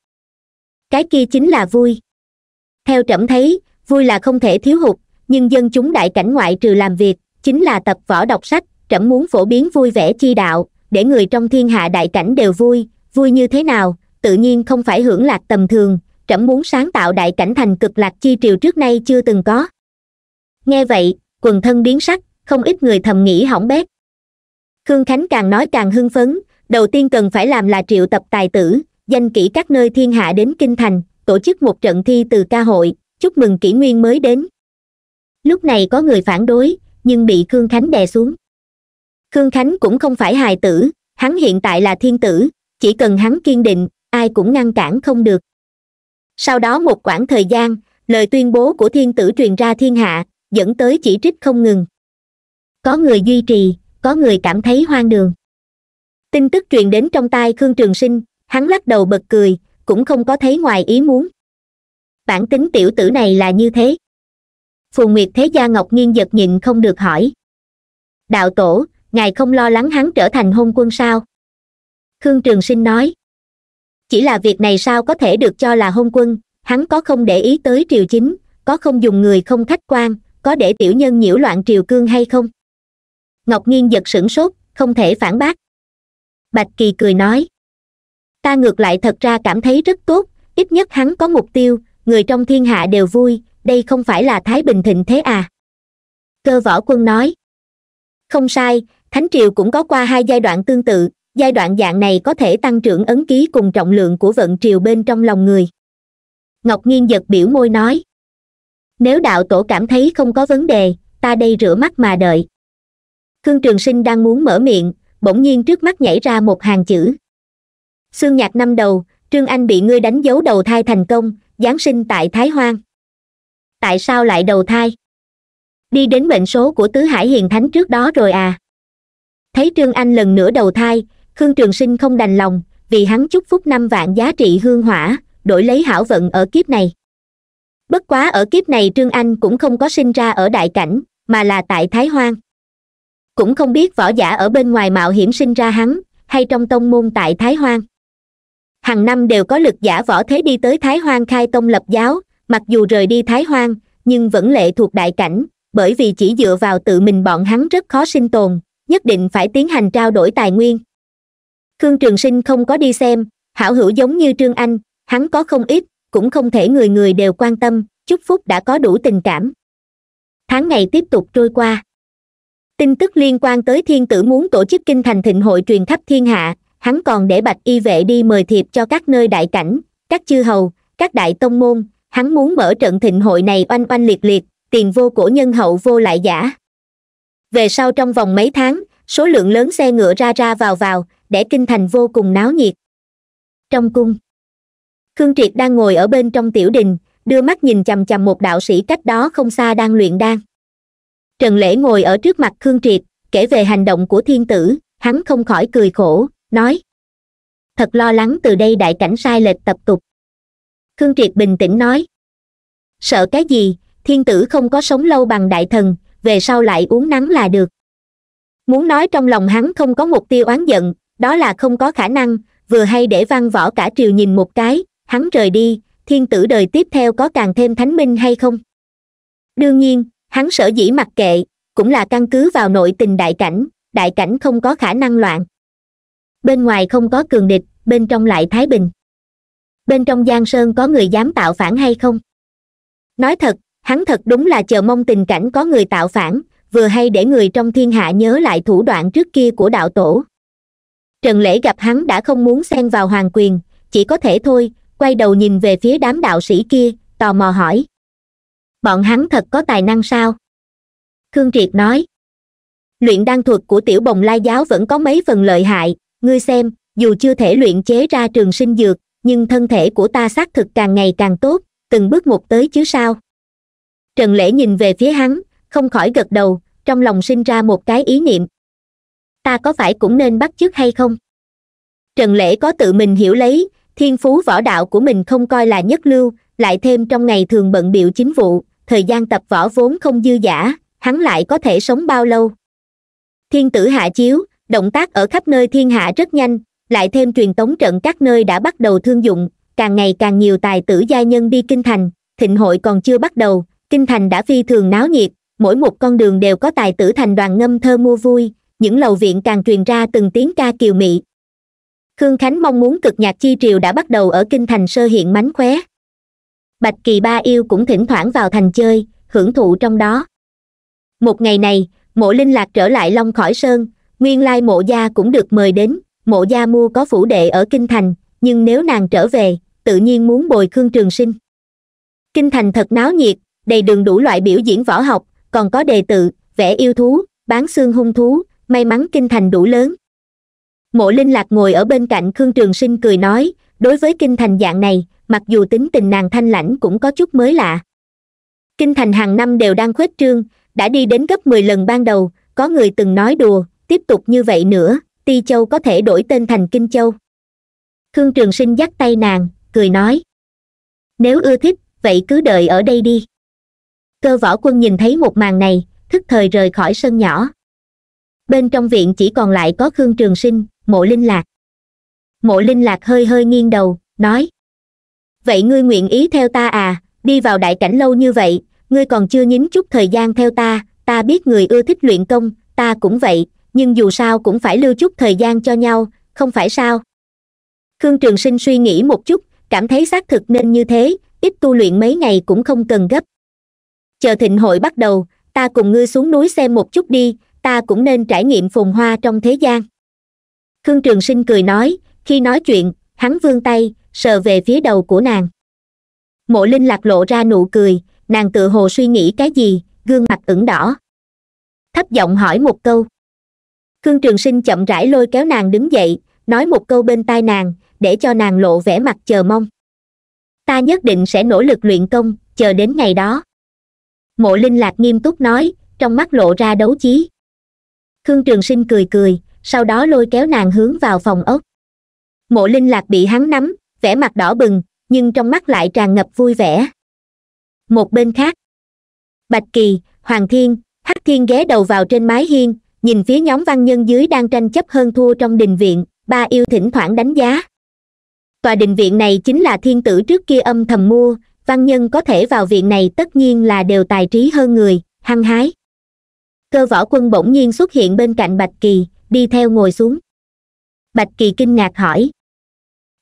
cái kia chính là vui theo trẫm thấy vui là không thể thiếu hụt nhưng dân chúng đại cảnh ngoại trừ làm việc chính là tập võ đọc sách trẫm muốn phổ biến vui vẻ chi đạo để người trong thiên hạ đại cảnh đều vui vui như thế nào tự nhiên không phải hưởng lạc tầm thường trẫm muốn sáng tạo đại cảnh thành cực lạc chi triều trước nay chưa từng có nghe vậy quần thân biến sắc không ít người thầm nghĩ hỏng bét khương khánh càng nói càng hưng phấn đầu tiên cần phải làm là triệu tập tài tử danh kỹ các nơi thiên hạ đến kinh thành tổ chức một trận thi từ ca hội chúc mừng kỷ nguyên mới đến lúc này có người phản đối nhưng bị khương khánh đè xuống khương khánh cũng không phải hài tử hắn hiện tại là thiên tử chỉ cần hắn kiên định ai cũng ngăn cản không được sau đó một quãng thời gian lời tuyên bố của thiên tử truyền ra thiên hạ dẫn tới chỉ trích không ngừng có người duy trì có người cảm thấy hoang đường tin tức truyền đến trong tai khương trường sinh hắn lắc đầu bật cười cũng không có thấy ngoài ý muốn bản tính tiểu tử này là như thế phù nguyệt thế gia ngọc nghiên giật nhịn không được hỏi đạo tổ ngài không lo lắng hắn trở thành hôn quân sao khương trường sinh nói chỉ là việc này sao có thể được cho là hôn quân hắn có không để ý tới triều chính có không dùng người không khách quan có để tiểu nhân nhiễu loạn triều cương hay không ngọc nghiên giật sửng sốt không thể phản bác bạch kỳ cười nói ta ngược lại thật ra cảm thấy rất tốt ít nhất hắn có mục tiêu người trong thiên hạ đều vui đây không phải là thái bình thịnh thế à cơ võ quân nói không sai thánh triều cũng có qua hai giai đoạn tương tự giai đoạn dạng này có thể tăng trưởng ấn ký cùng trọng lượng của vận triều bên trong lòng người ngọc nghiên giật biểu môi nói nếu đạo tổ cảm thấy không có vấn đề ta đây rửa mắt mà đợi khương trường sinh đang muốn mở miệng bỗng nhiên trước mắt nhảy ra một hàng chữ xương nhạc năm đầu trương anh bị ngươi đánh dấu đầu thai thành công giáng sinh tại thái hoang tại sao lại đầu thai đi đến mệnh số của tứ hải hiền thánh trước đó rồi à thấy trương anh lần nữa đầu thai khương trường sinh không đành lòng vì hắn chúc phúc năm vạn giá trị hương hỏa đổi lấy hảo vận ở kiếp này bất quá ở kiếp này trương anh cũng không có sinh ra ở đại cảnh mà là tại thái hoang cũng không biết võ giả ở bên ngoài mạo hiểm sinh ra hắn hay trong tông môn tại thái hoang hàng năm đều có lực giả võ thế đi tới thái hoang khai tông lập giáo mặc dù rời đi thái hoang nhưng vẫn lệ thuộc đại cảnh bởi vì chỉ dựa vào tự mình bọn hắn rất khó sinh tồn nhất định phải tiến hành trao đổi tài nguyên khương trường sinh không có đi xem hảo hữu giống như trương anh hắn có không ít cũng không thể người người đều quan tâm chúc phúc đã có đủ tình cảm tháng ngày tiếp tục trôi qua tin tức liên quan tới thiên tử muốn tổ chức kinh thành thịnh hội truyền khắp thiên hạ hắn còn để bạch y vệ đi mời thiệp cho các nơi đại cảnh các chư hầu các đại tông môn hắn muốn mở trận thịnh hội này oanh oanh liệt liệt tiền vô cổ nhân hậu vô lại giả về sau trong vòng mấy tháng số lượng lớn xe ngựa ra ra vào vào để kinh thành vô cùng náo nhiệt trong cung khương triệt đang ngồi ở bên trong tiểu đình đưa mắt nhìn chằm chằm một đạo sĩ cách đó không xa đang luyện đan trần lễ ngồi ở trước mặt khương triệt kể về hành động của thiên tử hắn không khỏi cười khổ nói thật lo lắng từ đây đại cảnh sai lệch tập tục khương triệt bình tĩnh nói sợ cái gì thiên tử không có sống lâu bằng đại thần về sau lại uống nắng là được muốn nói trong lòng hắn không có một tiêu oán giận đó là không có khả năng vừa hay để văn võ cả triều nhìn một cái hắn rời đi thiên tử đời tiếp theo có càng thêm thánh minh hay không đương nhiên hắn sở dĩ mặc kệ cũng là căn cứ vào nội tình đại cảnh đại cảnh không có khả năng loạn bên ngoài không có cường địch bên trong lại thái bình bên trong giang sơn có người dám tạo phản hay không nói thật hắn thật đúng là chờ mong tình cảnh có người tạo phản vừa hay để người trong thiên hạ nhớ lại thủ đoạn trước kia của đạo tổ trần lễ gặp hắn đã không muốn xen vào hoàng quyền chỉ có thể thôi quay đầu nhìn về phía đám đạo sĩ kia tò mò hỏi bọn hắn thật có tài năng sao khương triệt nói luyện đan thuật của tiểu bồng lai giáo vẫn có mấy phần lợi hại ngươi xem dù chưa thể luyện chế ra trường sinh dược nhưng thân thể của ta xác thực càng ngày càng tốt từng bước một tới chứ sao trần lễ nhìn về phía hắn không khỏi gật đầu trong lòng sinh ra một cái ý niệm ta có phải cũng nên bắt chước hay không trần lễ có tự mình hiểu lấy thiên phú võ đạo của mình không coi là nhất lưu lại thêm trong ngày thường bận biểu chính vụ thời gian tập võ vốn không dư giả hắn lại có thể sống bao lâu thiên tử hạ chiếu động tác ở khắp nơi thiên hạ rất nhanh lại thêm truyền tống trận các nơi đã bắt đầu thương dụng càng ngày càng nhiều tài tử gia nhân đi kinh thành thịnh hội còn chưa bắt đầu kinh thành đã phi thường náo nhiệt mỗi một con đường đều có tài tử thành đoàn ngâm thơ mua vui những lầu viện càng truyền ra từng tiếng ca kiều mị khương khánh mong muốn cực nhạc chi triều đã bắt đầu ở kinh thành sơ hiện mánh khóe bạch kỳ ba yêu cũng thỉnh thoảng vào thành chơi hưởng thụ trong đó một ngày này mộ linh lạc trở lại long khỏi sơn nguyên lai mộ gia cũng được mời đến mộ gia mua có phủ đệ ở kinh thành nhưng nếu nàng trở về tự nhiên muốn bồi khương trường sinh kinh thành thật náo nhiệt đầy đường đủ loại biểu diễn võ học còn có đề tự vẽ yêu thú bán xương hung thú may mắn kinh thành đủ lớn mộ linh lạc ngồi ở bên cạnh khương trường sinh cười nói đối với kinh thành dạng này mặc dù tính tình nàng thanh lãnh cũng có chút mới lạ kinh thành hàng năm đều đang khuếch trương đã đi đến gấp mười lần ban đầu có người từng nói đùa tiếp tục như vậy nữa ti châu có thể đổi tên thành kinh châu khương trường sinh dắt tay nàng cười nói nếu ưa thích vậy cứ đợi ở đây đi cơ võ quân nhìn thấy một màn này thức thời rời khỏi sân nhỏ bên trong viện chỉ còn lại có khương trường sinh mộ linh lạc mộ linh lạc hơi hơi nghiêng đầu nói vậy ngươi nguyện ý theo ta à đi vào đại cảnh lâu như vậy ngươi còn chưa nhín chút thời gian theo ta ta biết người ưa thích luyện công ta cũng vậy nhưng dù sao cũng phải lưu chút thời gian cho nhau không phải sao khương trường sinh suy nghĩ một chút cảm thấy xác thực nên như thế ít tu luyện mấy ngày cũng không cần gấp chờ thịnh hội bắt đầu ta cùng ngươi xuống núi xem một chút đi ta cũng nên trải nghiệm phồn hoa trong thế gian khương trường sinh cười nói khi nói chuyện hắn vươn tay sờ về phía đầu của nàng mộ linh lạc lộ ra nụ cười nàng tự hồ suy nghĩ cái gì gương mặt ửng đỏ thấp giọng hỏi một câu khương trường sinh chậm rãi lôi kéo nàng đứng dậy nói một câu bên tai nàng để cho nàng lộ vẻ mặt chờ mong ta nhất định sẽ nỗ lực luyện công chờ đến ngày đó mộ linh lạc nghiêm túc nói trong mắt lộ ra đấu chí khương trường sinh cười cười sau đó lôi kéo nàng hướng vào phòng ốc mộ linh lạc bị hắn nắm vẻ mặt đỏ bừng nhưng trong mắt lại tràn ngập vui vẻ một bên khác bạch kỳ hoàng thiên hắc thiên ghé đầu vào trên mái hiên nhìn phía nhóm văn nhân dưới đang tranh chấp hơn thua trong đình viện ba yêu thỉnh thoảng đánh giá tòa đình viện này chính là thiên tử trước kia âm thầm mua văn nhân có thể vào viện này tất nhiên là đều tài trí hơn người hăng hái cơ võ quân bỗng nhiên xuất hiện bên cạnh bạch kỳ đi theo ngồi xuống bạch kỳ kinh ngạc hỏi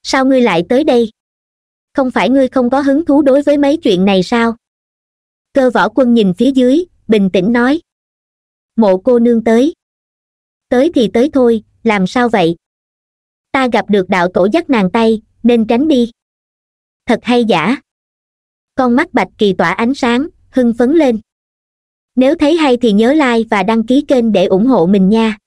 sao ngươi lại tới đây không phải ngươi không có hứng thú đối với mấy chuyện này sao cơ võ quân nhìn phía dưới bình tĩnh nói mộ cô nương tới tới thì tới thôi làm sao vậy ta gặp được đạo tổ dắt nàng tay nên tránh đi thật hay giả con mắt bạch kỳ tỏa ánh sáng hưng phấn lên nếu thấy hay thì nhớ like và đăng ký kênh để ủng hộ mình nha